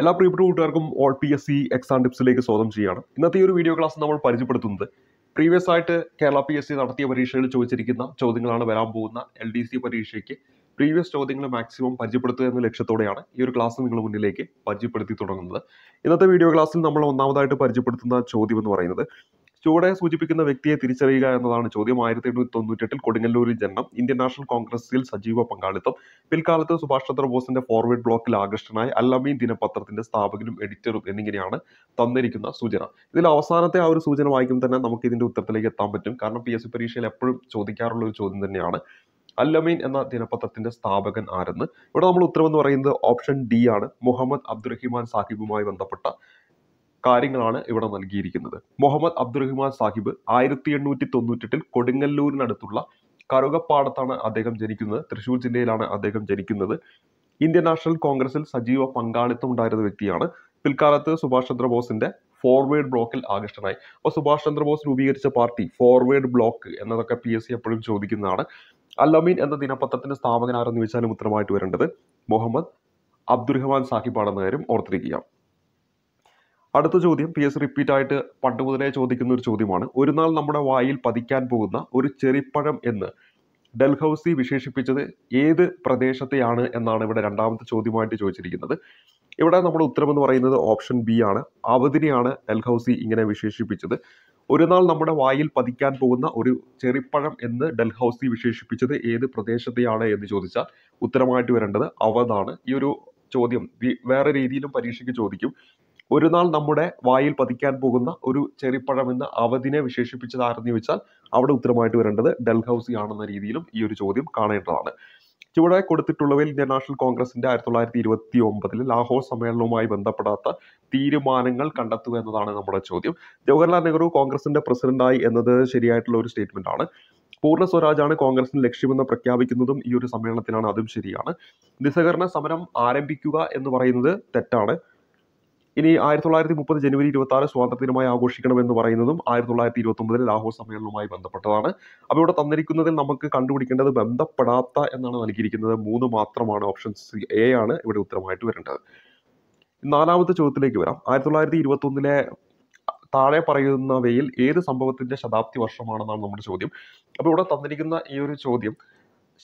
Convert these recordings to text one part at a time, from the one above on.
എല്ലാ പ്രിയപ്പെട്ട കൂട്ടുകാർക്കും all P S C exam ടിപ്സിലേക്ക് സ്വാഗതം ചെയ്യുകയാണ് ഇന്നത്തെ ഈ ഒരു വീഡിയോ ക്ലാസ് നമ്മൾ പരിചയപ്പെടുത്തുന്നത് പ്രീവിയസ് ആയിട്ട് കേരള പി എസ് സി നടത്തിയ പരീക്ഷകളിൽ ചോദിച്ചിരിക്കുന്ന ചോദ്യങ്ങളാണ് വരാൻ പോകുന്ന എൽ ഡി സി പരീക്ഷയ്ക്ക് പ്രീവിയസ് ചോദ്യങ്ങൾ മാക്സിമം പരിചയപ്പെടുത്തുക എന്ന ലക്ഷ്യത്തോടെയാണ് ഈ ഒരു ക്ലാസ് നിങ്ങളുടെ മുന്നിലേക്ക് പരിചയപ്പെടുത്തി തുടങ്ങുന്നത് ഇന്നത്തെ വീഡിയോ ക്ലാസ്സിൽ നമ്മൾ ഒന്നാമതായിട്ട് പരിചയപ്പെടുത്തുന്ന ചോദ്യം എന്ന് പറയുന്നത് ചുവടെ സൂചിപ്പിക്കുന്ന വ്യക്തിയെ തിരിച്ചറിയുക എന്നതാണ് ചോദ്യം ആയിരത്തി എണ്ണൂറ്റി എട്ടിൽ കൊടുങ്ങല്ലൂരിൽ ജനനം ഇന്ത്യൻ നാഷണൽ കോൺഗ്രസിൽ സജീവ പങ്കാളിത്തം പിൽക്കാലത്ത് സുഭാഷ് ചന്ദ്രബോസിന്റെ ഫോർവേഡ് ബ്ലോക്കിൽ ആകൃഷ്ടനായി അല്ലമീൻ ദിനപത്രത്തിന്റെ സ്ഥാപകനും എഡിറ്ററും എന്നിങ്ങനെയാണ് തന്നിരിക്കുന്ന സൂചന ഇതിൽ അവസാനത്തെ ആ ഒരു സൂചന വായിക്കും തന്നെ നമുക്ക് ഇതിന്റെ ഉത്തരത്തിലേക്ക് എത്താൻ പറ്റും കാരണം പി എസ് സി പരീക്ഷയിൽ എപ്പോഴും ചോദിക്കാറുള്ള ഒരു ചോദ്യം തന്നെയാണ് അല്ലമീൻ എന്ന ദിനപത്രത്തിന്റെ സ്ഥാപകൻ ആരെന്ന് ഇവിടെ നമ്മൾ ഉത്തരവെന്ന് പറയുന്നത് ഓപ്ഷൻ ഡി ആണ് മുഹമ്മദ് അബ്ദുറഹിമാൻ സാഹിബുമായി ബന്ധപ്പെട്ട കാര്യങ്ങളാണ് ഇവിടെ നൽകിയിരിക്കുന്നത് മുഹമ്മദ് അബ്ദുറഹിമാൻ സാഹിബ് ആയിരത്തി എണ്ണൂറ്റി എട്ടിൽ കൊടുങ്ങല്ലൂരിനടുത്തുള്ള കറുകപ്പാടത്താണ് അദ്ദേഹം ജനിക്കുന്നത് തൃശൂർ ജില്ലയിലാണ് അദ്ദേഹം ജനിക്കുന്നത് ഇന്ത്യൻ നാഷണൽ കോൺഗ്രസിൽ സജീവ പങ്കാളിത്തം ഉണ്ടായിരുന്ന വ്യക്തിയാണ് പിൽക്കാലത്ത് സുഭാഷ് ചന്ദ്രബോസിന്റെ ഫോർവേഡ് ബ്ലോക്കിൽ ആകൃഷ്ടനായി അപ്പോൾ സുഭാഷ് ചന്ദ്രബോസ് രൂപീകരിച്ച പാർട്ടി ഫോർവേഡ് ബ്ലോക്ക് എന്നതൊക്കെ പി എസ് സി എപ്പോഴും ചോദിക്കുന്നതാണ് അല്ലമീൻ എന്ന ദിനപത്രത്തിന്റെ സ്ഥാപകൻ ചോദിച്ചാലും ഉത്തരമായിട്ട് വരേണ്ടത് മുഹമ്മദ് അബ്ദുറഹ്മാൻ സാഹിബാണെന്ന് കാര്യം ഓർത്തിരിക്കുകയാണ് അടുത്ത ചോദ്യം പി എസ് റിപ്പീറ്റ് ആയിട്ട് പണ്ട് മുതലേ ചോദിക്കുന്ന ഒരു ചോദ്യമാണ് ഒരു നാൾ നമ്മുടെ വായിൽ പതിക്കാൻ പോകുന്ന ഒരു ചെറിപ്പഴം എന്ന് ഡൽഹൌസി വിശേഷിപ്പിച്ചത് ഏത് പ്രദേശത്തെയാണ് എന്നാണ് ഇവിടെ രണ്ടാമത്തെ ചോദ്യമായിട്ട് ചോദിച്ചിരിക്കുന്നത് ഇവിടെ നമ്മുടെ ഉത്തരം എന്ന് പറയുന്നത് ഓപ്ഷൻ ബി ആണ് അവധിനെയാണ് ഡൽഹൌസി ഇങ്ങനെ വിശേഷിപ്പിച്ചത് ഒരു നാൾ നമ്മുടെ വായിൽ പതിക്കാൻ പോകുന്ന ഒരു ചെറിപ്പഴം എന്ന് ഡൽഹൌസി വിശേഷിപ്പിച്ചത് ഏത് പ്രദേശത്തെയാണ് എന്ന് ചോദിച്ചാൽ ഉത്തരമായിട്ട് വരേണ്ടത് അവധാണ് ഈ ഒരു ചോദ്യം വേറെ രീതിയിലും പരീക്ഷയ്ക്ക് ചോദിക്കും ഒരു നാൾ നമ്മുടെ വായിൽ പതിക്കാൻ പോകുന്ന ഒരു ചെറിപ്പഴം എന്ന അവധിനെ വിശേഷിപ്പിച്ചത് ആരെന്ന് ചോദിച്ചാൽ അവിടെ ഉത്തരമായിട്ട് വരേണ്ടത് ഡൽഹൌസി ആണെന്ന രീതിയിലും ഈ ഒരു ചോദ്യം കാണേണ്ടതാണ് ചുവടെ കൊടുത്തിട്ടുള്ളവയിൽ ഇന്ത്യൻ നാഷണൽ കോൺഗ്രസിന്റെ ആയിരത്തി തൊള്ളായിരത്തി ഇരുപത്തി ഒമ്പതിൽ ലാഹോർ സമ്മേളനവുമായി ബന്ധപ്പെടാത്ത തീരുമാനങ്ങൾ കണ്ടെത്തുക എന്നതാണ് നമ്മുടെ ചോദ്യം ജവഹർലാൽ നെഹ്റു കോൺഗ്രസിന്റെ പ്രസിഡന്റായി എന്നത് ശരിയായിട്ടുള്ള ഒരു സ്റ്റേറ്റ്മെന്റ് ആണ് പൂർണ്ണ സ്വരാജാണ് കോൺഗ്രസിന് ലക്ഷ്യമെന്ന് പ്രഖ്യാപിക്കുന്നതും ഈ ഒരു സമ്മേളനത്തിലാണ് അതും ശരിയാണ് നിസ്സഹകരണ സമരം ആരംഭിക്കുക എന്ന് പറയുന്നത് തെറ്റാണ് ഇനി ആയിരത്തി തൊള്ളായിരത്തി മുപ്പത് ജനുവരി ഇരുപത്തി ആറ് സ്വാതന്ത്ര്യ സ്വാതന്ത്ര്യദിനമായി ആഘോഷിക്കണമെന്ന് പറയുന്നതും ആയിരത്തി തൊള്ളായിരത്തി ഇരുപത്തി ഒമ്പതിൽ ലാഹോർ സമ്മേളനവുമായി ബന്ധപ്പെട്ടതാണ് അപ്പോൾ ഇവിടെ തന്നിരിക്കുന്നതിൽ നമുക്ക് കണ്ടുപിടിക്കേണ്ടത് ബന്ധപ്പെടാത്ത എന്നാണ് നൽകിയിരിക്കുന്നത് മൂന്ന് മാത്രമാണ് ഓപ്ഷൻ സി എ ആണ് ഇവിടെ ഉത്തരമായിട്ട് വരേണ്ടത് നാലാമത്തെ ചോദ്യത്തിലേക്ക് വരാം ആയിരത്തി തൊള്ളായിരത്തി ഇരുപത്തി ഒന്നിലെ താഴെ പറയുന്നവയിൽ ഏത് സംഭവത്തിന്റെ ശതാബ്ദി വർഷമാണെന്നാണ് നമ്മുടെ ചോദ്യം അപ്പോൾ ഇവിടെ തന്നിരിക്കുന്ന ഈ ഒരു ചോദ്യം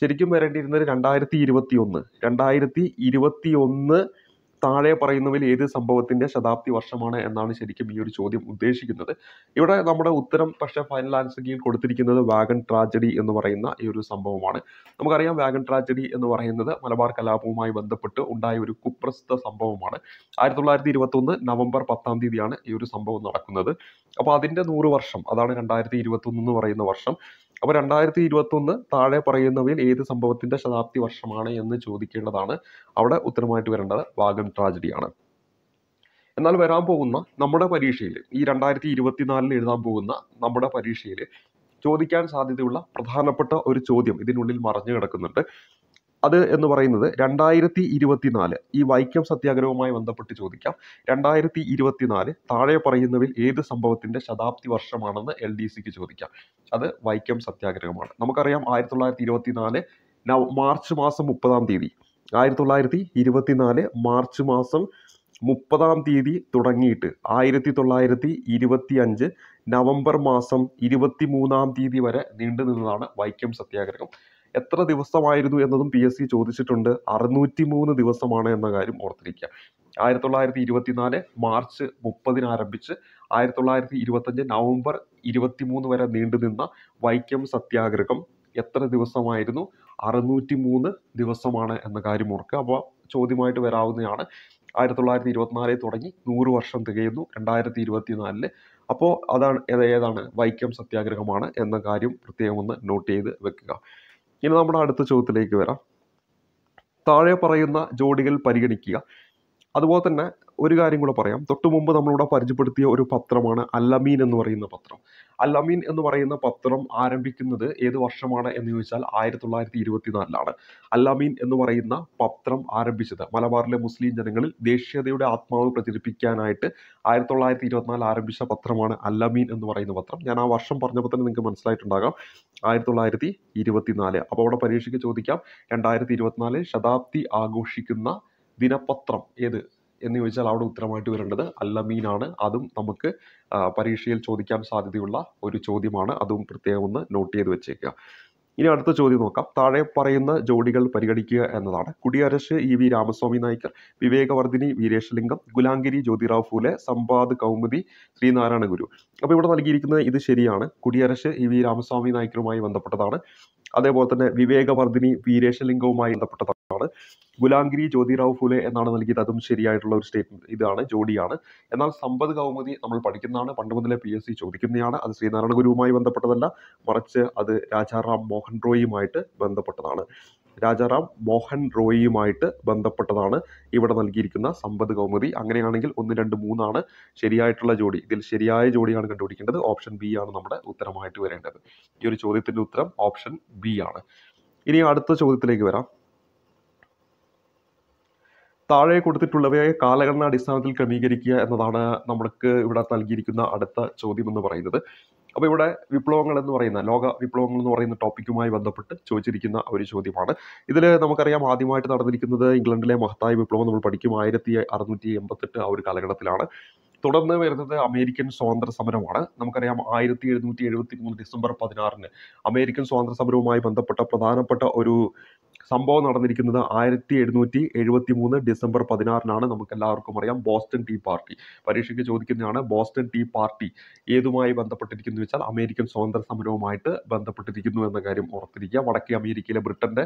ശരിക്കും വരേണ്ടിയിരുന്നത് രണ്ടായിരത്തി ഇരുപത്തി ഒന്ന് രണ്ടായിരത്തി ഇരുപത്തി ഒന്ന് താഴെ പറയുന്നവയിൽ ഏത് സംഭവത്തിൻ്റെ ശതാബ്ദി വർഷമാണ് എന്നാണ് ശരിക്കും ഈ ഒരു ചോദ്യം ഉദ്ദേശിക്കുന്നത് ഇവിടെ നമ്മുടെ ഉത്തരം പക്ഷേ ഫൈനൽ ആൻസറിൽ കൊടുത്തിരിക്കുന്നത് വാഗൺ ട്രാജഡി എന്ന് പറയുന്ന ഈ ഒരു സംഭവമാണ് നമുക്കറിയാം വാഗൺ ട്രാജഡി എന്ന് പറയുന്നത് മലബാർ കലാപവുമായി ബന്ധപ്പെട്ട് ഉണ്ടായ ഒരു കുപ്രസിദ്ധ സംഭവമാണ് ആയിരത്തി തൊള്ളായിരത്തി ഇരുപത്തൊന്ന് നവംബർ പത്താം തീയതിയാണ് ഈ ഒരു സംഭവം നടക്കുന്നത് അപ്പോൾ അതിൻ്റെ നൂറ് വർഷം അതാണ് രണ്ടായിരത്തി ഇരുപത്തൊന്ന് എന്ന് പറയുന്ന വർഷം അപ്പോൾ രണ്ടായിരത്തി ഇരുപത്തൊന്ന് താഴെ പറയുന്നവയിൽ ഏത് സംഭവത്തിൻ്റെ ശതാബ്ദി വർഷമാണ് എന്ന് ചോദിക്കേണ്ടതാണ് അവിടെ ഉത്തരമായിട്ട് വരേണ്ടത് വാഗൺ ട്രാജഡിയാണ് എന്നാൽ വരാൻ പോകുന്ന നമ്മുടെ പരീക്ഷയിൽ ഈ രണ്ടായിരത്തി ഇരുപത്തിനാലിൽ എഴുതാൻ പോകുന്ന നമ്മുടെ പരീക്ഷയിൽ ചോദിക്കാൻ സാധ്യതയുള്ള പ്രധാനപ്പെട്ട ഒരു ചോദ്യം ഇതിനുള്ളിൽ മറഞ്ഞു കിടക്കുന്നുണ്ട് അത് എന്ന് പറയുന്നത് രണ്ടായിരത്തി ഇരുപത്തിനാല് ഈ വൈക്കം സത്യാഗ്രഹവുമായി ബന്ധപ്പെട്ട് ചോദിക്കാം രണ്ടായിരത്തി ഇരുപത്തിനാല് താഴെ പറയുന്നവയിൽ ഏത് സംഭവത്തിൻ്റെ ശതാബ്ദി വർഷമാണെന്ന് എൽ ഡി സിക്ക് ചോദിക്കാം അത് വൈക്കം സത്യാഗ്രഹമാണ് നമുക്കറിയാം ആയിരത്തി തൊള്ളായിരത്തി ഇരുപത്തിനാല് നവ മാർച്ച് മാസം മുപ്പതാം തീയതി ആയിരത്തി തൊള്ളായിരത്തി ഇരുപത്തിനാല് മാർച്ച് മാസം മുപ്പതാം തീയതി തുടങ്ങിയിട്ട് ആയിരത്തി തൊള്ളായിരത്തി ഇരുപത്തി അഞ്ച് നവംബർ മാസം ഇരുപത്തി മൂന്നാം തീയതി വരെ നീണ്ടു നിന്നതാണ് വൈക്കം സത്യാഗ്രഹം എത്ര ദിവസമായിരുന്നു എന്നതും പി എസ് സി ചോദിച്ചിട്ടുണ്ട് അറുന്നൂറ്റി മൂന്ന് ദിവസമാണ് എന്ന കാര്യം ഓർത്തിരിക്കുക ആയിരത്തി തൊള്ളായിരത്തി ഇരുപത്തിനാല് മാർച്ച് മുപ്പതിന് ആരംഭിച്ച് ആയിരത്തി തൊള്ളായിരത്തി ഇരുപത്തഞ്ച് നവംബർ ഇരുപത്തി മൂന്ന് വരെ നീണ്ടുനിന്ന വൈക്കം സത്യാഗ്രഹം എത്ര ദിവസമായിരുന്നു അറുന്നൂറ്റി മൂന്ന് ദിവസമാണ് എന്ന കാര്യം ഓർക്കുക അപ്പോൾ ചോദ്യമായിട്ട് വരാവുന്നതാണ് ആയിരത്തി തൊള്ളായിരത്തി ഇരുപത്തിനാലിൽ തുടങ്ങി നൂറ് വർഷം തികയുന്നു രണ്ടായിരത്തി ഇരുപത്തിനാലില് അപ്പോൾ അതാണ് ഏതാണ് വൈക്കം സത്യാഗ്രഹമാണ് എന്ന കാര്യം പ്രത്യേകം ഒന്ന് നോട്ട് ചെയ്ത് വെക്കുക ഇനി നമ്മുടെ അടുത്ത ചോദ്യത്തിലേക്ക് വരാം താഴെ പറയുന്ന ജോഡികൾ പരിഗണിക്കുക അതുപോലെ തന്നെ ഒരു കാര്യം കൂടെ പറയാം തൊട്ട് മുമ്പ് നമ്മളിവിടെ പരിചയപ്പെടുത്തിയ ഒരു പത്രമാണ് അല്ലമീൻ എന്ന് പറയുന്ന പത്രം അല്ലമീൻ എന്ന് പറയുന്ന പത്രം ആരംഭിക്കുന്നത് ഏത് വർഷമാണ് എന്ന് ചോദിച്ചാൽ ആയിരത്തി തൊള്ളായിരത്തി ഇരുപത്തിനാലിലാണ് അല്ലമീൻ എന്ന് പറയുന്ന പത്രം ആരംഭിച്ചത് മലബാറിലെ മുസ്ലിം ജനങ്ങളിൽ ദേശീയതയുടെ ആത്മാവ് പ്രചരിപ്പിക്കാനായിട്ട് ആയിരത്തി തൊള്ളായിരത്തി ഇരുപത്തിനാല് ആരംഭിച്ച പത്രമാണ് അല്ലമീൻ എന്ന് പറയുന്ന പത്രം ഞാൻ ആ വർഷം പറഞ്ഞപ്പോൾ തന്നെ നിങ്ങൾക്ക് മനസ്സിലായിട്ടുണ്ടാകാം ആയിരത്തി തൊള്ളായിരത്തി ഇരുപത്തിനാല് അപ്പോൾ അവിടെ പരീക്ഷയ്ക്ക് ചോദിക്കാം രണ്ടായിരത്തി ഇരുപത്തിനാല് ശതാബ്ദി ആഘോഷിക്കുന്ന ദിനപത്രം ഏത് എന്ന് ചോദിച്ചാൽ അവിടെ ഉത്തരമായിട്ട് വരേണ്ടത് ആണ് അതും നമുക്ക് പരീക്ഷയിൽ ചോദിക്കാൻ സാധ്യതയുള്ള ഒരു ചോദ്യമാണ് അതും പ്രത്യേകം ഒന്ന് നോട്ട് ചെയ്ത് വെച്ചേക്കുക ഇനി അടുത്ത ചോദ്യം നോക്കാം താഴെ പറയുന്ന ജോഡികൾ പരിഗണിക്കുക എന്നതാണ് കുടിയരശ് ഇ വി രാമസ്വാമി നായിക്കർ വിവേകവർദ്ധിനി വീരേശലിംഗം ഗുലാംഗിരി ജ്യോതിറാവ് ഫൂലെ സമ്പാദ് കൗമുദി ശ്രീനാരായണ ഗുരു അപ്പോൾ ഇവിടെ നൽകിയിരിക്കുന്നത് ഇത് ശരിയാണ് കുടിയരശ് ഇ വി രാമസ്വാമി നായിക്കറുമായി ബന്ധപ്പെട്ടതാണ് അതേപോലെ തന്നെ വിവേകവർദ്ധിനി വീരേശലിംഗവുമായി ബന്ധപ്പെട്ടതാണ് ആണ് ഗുലാംഗിരി ജ്യോതിറാവു ഫുലെ എന്നാണ് നൽകിയത് അതും ശരിയായിട്ടുള്ള ഒരു സ്റ്റേറ്റ്മെന്റ് ഇതാണ് ജോഡിയാണ് എന്നാൽ സമ്പത് കൗമുദി നമ്മൾ പഠിക്കുന്നതാണ് പണ്ട് മുതലേ പി എസ് സി ചോദിക്കുന്നതാണ് അത് ശ്രീനാരായണ ഗുരുവുമായി ബന്ധപ്പെട്ടതല്ല മറിച്ച് അത് രാജാറാം മോഹൻ റോയിയുമായിട്ട് ബന്ധപ്പെട്ടതാണ് രാജാറാം മോഹൻ റോയിയുമായിട്ട് ബന്ധപ്പെട്ടതാണ് ഇവിടെ നൽകിയിരിക്കുന്ന സമ്പത് കൗമുദി അങ്ങനെയാണെങ്കിൽ ഒന്ന് രണ്ട് മൂന്നാണ് ശരിയായിട്ടുള്ള ജോഡി ഇതിൽ ശരിയായ ജോഡിയാണ് കണ്ടുപിടിക്കേണ്ടത് ഓപ്ഷൻ ബി ആണ് നമ്മുടെ ഉത്തരമായിട്ട് വരേണ്ടത് ഈ ഒരു ചോദ്യത്തിൻ്റെ ഉത്തരം ഓപ്ഷൻ ബി ആണ് ഇനി അടുത്ത ചോദ്യത്തിലേക്ക് വരാം താഴെ കൊടുത്തിട്ടുള്ളവയെ അടിസ്ഥാനത്തിൽ ക്രമീകരിക്കുക എന്നതാണ് നമ്മൾക്ക് ഇവിടെ നൽകിയിരിക്കുന്ന അടുത്ത ചോദ്യം എന്ന് പറയുന്നത് അപ്പോൾ ഇവിടെ വിപ്ലവങ്ങൾ എന്ന് പറയുന്ന ലോക വിപ്ലവങ്ങൾ എന്ന് പറയുന്ന ടോപ്പിക്കുമായി ബന്ധപ്പെട്ട് ചോദിച്ചിരിക്കുന്ന ഒരു ചോദ്യമാണ് ഇതിൽ നമുക്കറിയാം ആദ്യമായിട്ട് നടന്നിരിക്കുന്നത് ഇംഗ്ലണ്ടിലെ മഹത്തായ വിപ്ലവം നമ്മൾ പഠിക്കും ആയിരത്തി അറുന്നൂറ്റി എൺപത്തെട്ട് ആ ഒരു കാലഘട്ടത്തിലാണ് തുടർന്ന് വരുന്നത് അമേരിക്കൻ സ്വാതന്ത്ര്യ സമരമാണ് നമുക്കറിയാം ആയിരത്തി എഴുന്നൂറ്റി എഴുപത്തി മൂന്ന് ഡിസംബർ പതിനാറിന് അമേരിക്കൻ സ്വാതന്ത്ര്യ സമരവുമായി ബന്ധപ്പെട്ട പ്രധാനപ്പെട്ട ഒരു സംഭവം നടന്നിരിക്കുന്നത് ആയിരത്തി എഴുന്നൂറ്റി എഴുപത്തി മൂന്ന് ഡിസംബർ പതിനാറിനാണ് നമുക്ക് എല്ലാവർക്കും അറിയാം ബോസ്റ്റൺ ടീ പാർട്ടി പരീക്ഷയ്ക്ക് ചോദിക്കുന്നതാണ് ബോസ്റ്റൺ ടീ പാർട്ടി ഏതുമായി ബന്ധപ്പെട്ടിരിക്കുന്നു വെച്ചാൽ അമേരിക്കൻ സ്വാതന്ത്ര്യ സമരവുമായിട്ട് ബന്ധപ്പെട്ടിരിക്കുന്നു എന്ന കാര്യം ഓർത്തിരിക്കുക വടക്കേ അമേരിക്കയിലെ ബ്രിട്ടന്റെ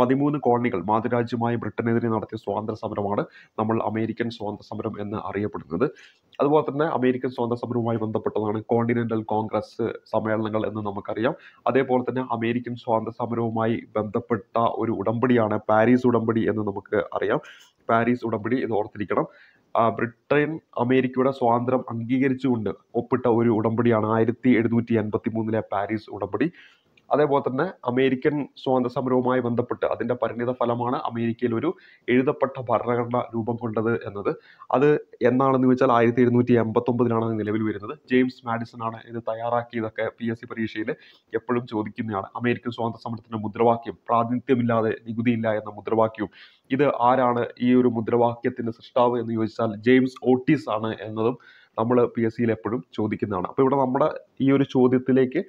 പതിമൂന്ന് കോളനികൾ മാതൃരാജ്യമായ ബ്രിട്ടനെതിരെ നടത്തിയ സ്വാതന്ത്ര്യ സമരമാണ് നമ്മൾ അമേരിക്കൻ സ്വാതന്ത്ര്യ സമരം എന്ന് അറിയപ്പെടുന്നത് അതുപോലെ തന്നെ അമേരിക്കൻ സ്വാതന്ത്ര്യ സമരവുമായി ബന്ധപ്പെട്ടതാണ് കോണ്ടിനെന്റൽ കോൺഗ്രസ് സമ്മേളനങ്ങൾ എന്ന് നമുക്കറിയാം അതേപോലെ തന്നെ അമേരിക്കൻ സ്വാതന്ത്ര്യ സമരവുമായി ബന്ധപ്പെട്ട ഒരു ഉടമ്പടിയാണ് പാരീസ് ഉടമ്പടി എന്ന് നമുക്ക് അറിയാം പാരീസ് ഉടമ്പടി ഇത് ഓർത്തിരിക്കണം ബ്രിട്ടൻ അമേരിക്കയുടെ സ്വാതന്ത്ര്യം അംഗീകരിച്ചുകൊണ്ട് ഒപ്പിട്ട ഒരു ഉടമ്പടിയാണ് ആയിരത്തി എഴുന്നൂറ്റി എൺപത്തി മൂന്നിലെ പാരീസ് ഉടമ്പടി അതേപോലെ തന്നെ അമേരിക്കൻ സ്വാതന്ത്ര്യ സമരവുമായി ബന്ധപ്പെട്ട് അതിൻ്റെ പരിണിത ഫലമാണ് അമേരിക്കയിൽ ഒരു എഴുതപ്പെട്ട ഭരണഘടന രൂപം കൊണ്ടത് എന്നത് അത് എന്നാണെന്ന് ചോദിച്ചാൽ ആയിരത്തി എഴുന്നൂറ്റി എൺപത്തൊമ്പതിലാണ് നിലവിൽ വരുന്നത് ജെയിംസ് മാഡിസൺ ആണ് ഇത് തയ്യാറാക്കിയതൊക്കെ പി എസ് സി പരീക്ഷയിൽ എപ്പോഴും ചോദിക്കുന്നതാണ് അമേരിക്കൻ സ്വാതന്ത്ര്യ സമരത്തിൻ്റെ മുദ്രാവാക്യം പ്രാതിനിധ്യമില്ലാതെ നികുതിയില്ല എന്ന മുദ്രാവാക്യവും ഇത് ആരാണ് ഈ ഒരു മുദ്രാവാക്യത്തിൻ്റെ സൃഷ്ടാവ് എന്ന് ചോദിച്ചാൽ ജെയിംസ് ഓട്ടീസ് ആണ് എന്നതും നമ്മൾ പി എസ് സിയിൽ എപ്പോഴും ചോദിക്കുന്നതാണ് അപ്പോൾ ഇവിടെ നമ്മുടെ ഈ ഒരു ചോദ്യത്തിലേക്ക്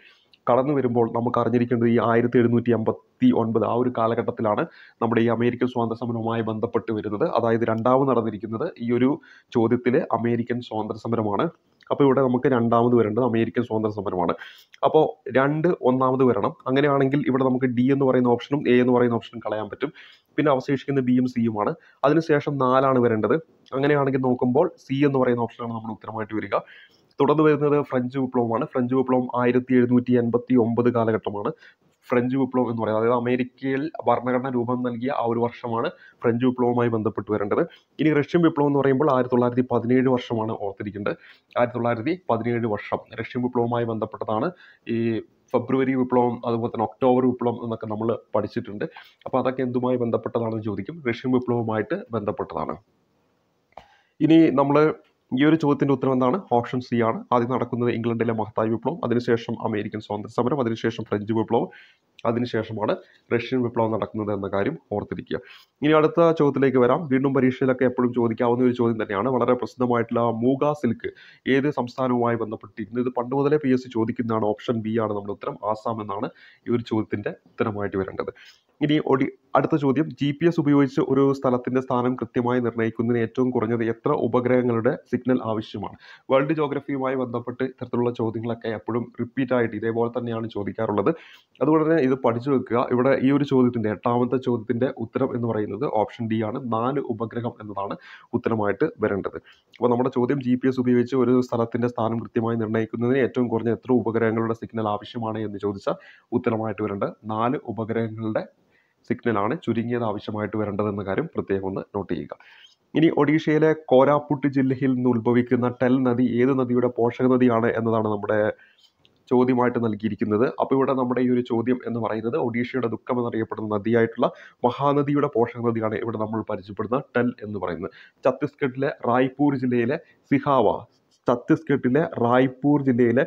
കടന്നു വരുമ്പോൾ നമുക്ക് അറിഞ്ഞിരിക്കേണ്ടത് ഈ ആയിരത്തി എഴുന്നൂറ്റി അമ്പത്തി ഒൻപത് ആ ഒരു കാലഘട്ടത്തിലാണ് നമ്മുടെ ഈ അമേരിക്കൻ സ്വാതന്ത്ര്യ സമരവുമായി ബന്ധപ്പെട്ട് വരുന്നത് അതായത് രണ്ടാമത് നടന്നിരിക്കുന്നത് ഈ ഒരു ചോദ്യത്തിൽ അമേരിക്കൻ സ്വാതന്ത്ര്യ സമരമാണ് അപ്പോൾ ഇവിടെ നമുക്ക് രണ്ടാമത് വരേണ്ടത് അമേരിക്കൻ സ്വാതന്ത്ര്യ സമരമാണ് അപ്പോൾ രണ്ട് ഒന്നാമത് വരണം അങ്ങനെയാണെങ്കിൽ ഇവിടെ നമുക്ക് ഡി എന്ന് പറയുന്ന ഓപ്ഷനും എ എന്ന് പറയുന്ന ഓപ്ഷനും കളയാൻ പറ്റും പിന്നെ അവശേഷിക്കുന്ന ബിയും സിയുമാണ് അതിനുശേഷം നാലാണ് വരേണ്ടത് അങ്ങനെയാണെങ്കിൽ നോക്കുമ്പോൾ സി എന്ന് പറയുന്ന ഓപ്ഷനാണ് നമ്മുടെ ഉത്തരമായിട്ട് വരിക തുടർന്ന് വരുന്നത് ഫ്രഞ്ച് വിപ്ലവമാണ് ഫ്രഞ്ച് വിപ്ലവം ആയിരത്തി എഴുന്നൂറ്റി എൺപത്തി ഒമ്പത് കാലഘട്ടമാണ് ഫ്രഞ്ച് വിപ്ലവം എന്ന് പറയുന്നത് അതായത് അമേരിക്കയിൽ ഭരണഘടന രൂപം നൽകിയ ആ ഒരു വർഷമാണ് ഫ്രഞ്ച് വിപ്ലവവുമായി ബന്ധപ്പെട്ട് വരേണ്ടത് ഇനി റഷ്യൻ വിപ്ലവം എന്ന് പറയുമ്പോൾ ആയിരത്തി തൊള്ളായിരത്തി പതിനേഴ് വർഷമാണ് ഓർത്തിരിക്കേണ്ടത് ആയിരത്തി തൊള്ളായിരത്തി പതിനേഴ് വർഷം റഷ്യൻ വിപ്ലവവുമായി ബന്ധപ്പെട്ടതാണ് ഈ ഫെബ്രുവരി വിപ്ലവം അതുപോലെ തന്നെ ഒക്ടോബർ വിപ്ലവം എന്നൊക്കെ നമ്മൾ പഠിച്ചിട്ടുണ്ട് അപ്പോൾ അതൊക്കെ എന്തുമായി ബന്ധപ്പെട്ടതാണെന്ന് ചോദിക്കും റഷ്യൻ വിപ്ലവവുമായിട്ട് ബന്ധപ്പെട്ടതാണ് ഇനി നമ്മൾ ഈ ഒരു ചോദ്യത്തിൻ്റെ ഉത്തരം എന്താണ് ഓപ്ഷൻ സി ആണ് ആദ്യം നടക്കുന്നത് ഇംഗ്ലണ്ടിലെ മഹത്തായ വിപ്ലവം അതിനുശേഷം അമേരിക്കൻ സ്വാതന്ത്ര്യ സമരം അതിനുശേഷം ഫ്രഞ്ച് വിപ്ലവം അതിനുശേഷമാണ് റഷ്യൻ വിപ്ലവം നടക്കുന്നത് എന്ന കാര്യം ഓർത്തിരിക്കുക ഇനി അടുത്ത ചോദ്യത്തിലേക്ക് വരാം വീണ്ടും പരീക്ഷയിലൊക്കെ എപ്പോഴും ചോദിക്കാവുന്ന ഒരു ചോദ്യം തന്നെയാണ് വളരെ പ്രസിദ്ധമായിട്ടുള്ള മൂഗ സിൽക്ക് ഏത് സംസ്ഥാനവുമായി ബന്ധപ്പെട്ടിരിക്കുന്നത് ഇത് പണ്ട് മുതലേ പി എസ് സി ചോദിക്കുന്നതാണ് ഓപ്ഷൻ ബി ആണ് നമ്മുടെ ഉത്തരം ആസാം എന്നാണ് ഈ ഒരു ചോദ്യത്തിൻ്റെ ഉത്തരമായിട്ട് വരേണ്ടത് ഇനി ഒഡി അടുത്ത ചോദ്യം ജി പി എസ് ഉപയോഗിച്ച് ഒരു സ്ഥലത്തിന്റെ സ്ഥാനം കൃത്യമായി നിർണ്ണയിക്കുന്നതിന് ഏറ്റവും കുറഞ്ഞത് എത്ര ഉപഗ്രഹങ്ങളുടെ സിഗ്നൽ ആവശ്യമാണ് വേൾഡ് ജോഗ്രഫിയുമായി ബന്ധപ്പെട്ട് ഇത്തരത്തിലുള്ള ചോദ്യങ്ങളൊക്കെ എപ്പോഴും റിപ്പീറ്റ് ആയിട്ട് ഇതേപോലെ തന്നെയാണ് ചോദിക്കാറുള്ളത് അതുകൊണ്ട് തന്നെ ഇത് പഠിച്ചു വെക്കുക ഇവിടെ ഈ ഒരു ചോദ്യത്തിന്റെ എട്ടാമത്തെ ചോദ്യത്തിന്റെ ഉത്തരം എന്ന് പറയുന്നത് ഓപ്ഷൻ ഡി ആണ് നാല് ഉപഗ്രഹം എന്നതാണ് ഉത്തരമായിട്ട് വരേണ്ടത് അപ്പോൾ നമ്മുടെ ചോദ്യം ജി പി എസ് ഉപയോഗിച്ച് ഒരു സ്ഥലത്തിന്റെ സ്ഥാനം കൃത്യമായി നിർണ്ണയിക്കുന്നതിന് ഏറ്റവും കുറഞ്ഞ എത്ര ഉപഗ്രഹങ്ങളുടെ സിഗ്നൽ ആവശ്യമാണ് എന്ന് ചോദിച്ചാൽ ഉത്തരമായിട്ട് വരേണ്ടത് നാല് ഉപഗ്രഹങ്ങളുടെ സിഗ്നലാണ് ചുരുങ്ങിയത് ആവശ്യമായിട്ട് വരേണ്ടതെന്ന കാര്യം പ്രത്യേകം ഒന്ന് നോട്ട് ചെയ്യുക ഇനി ഒഡീഷയിലെ കോരാപുട്ട് ജില്ലയിൽ നിന്ന് ഉത്ഭവിക്കുന്ന ടെൽ നദി ഏത് നദിയുടെ പോഷക നദിയാണ് എന്നതാണ് നമ്മുടെ ചോദ്യമായിട്ട് നൽകിയിരിക്കുന്നത് അപ്പോൾ ഇവിടെ നമ്മുടെ ഈ ഒരു ചോദ്യം എന്ന് പറയുന്നത് ഒഡീഷയുടെ ദുഃഖം എന്നറിയപ്പെടുന്ന നദിയായിട്ടുള്ള മഹാനദിയുടെ പോഷക നദിയാണ് ഇവിടെ നമ്മൾ പരിചയപ്പെടുന്ന ടെൽ എന്ന് പറയുന്നത് ഛത്തീസ്ഗഡിലെ റായ്പൂർ ജില്ലയിലെ സിഹാവ ഛത്തീസ്ഗഡിലെ റായ്പൂർ ജില്ലയിലെ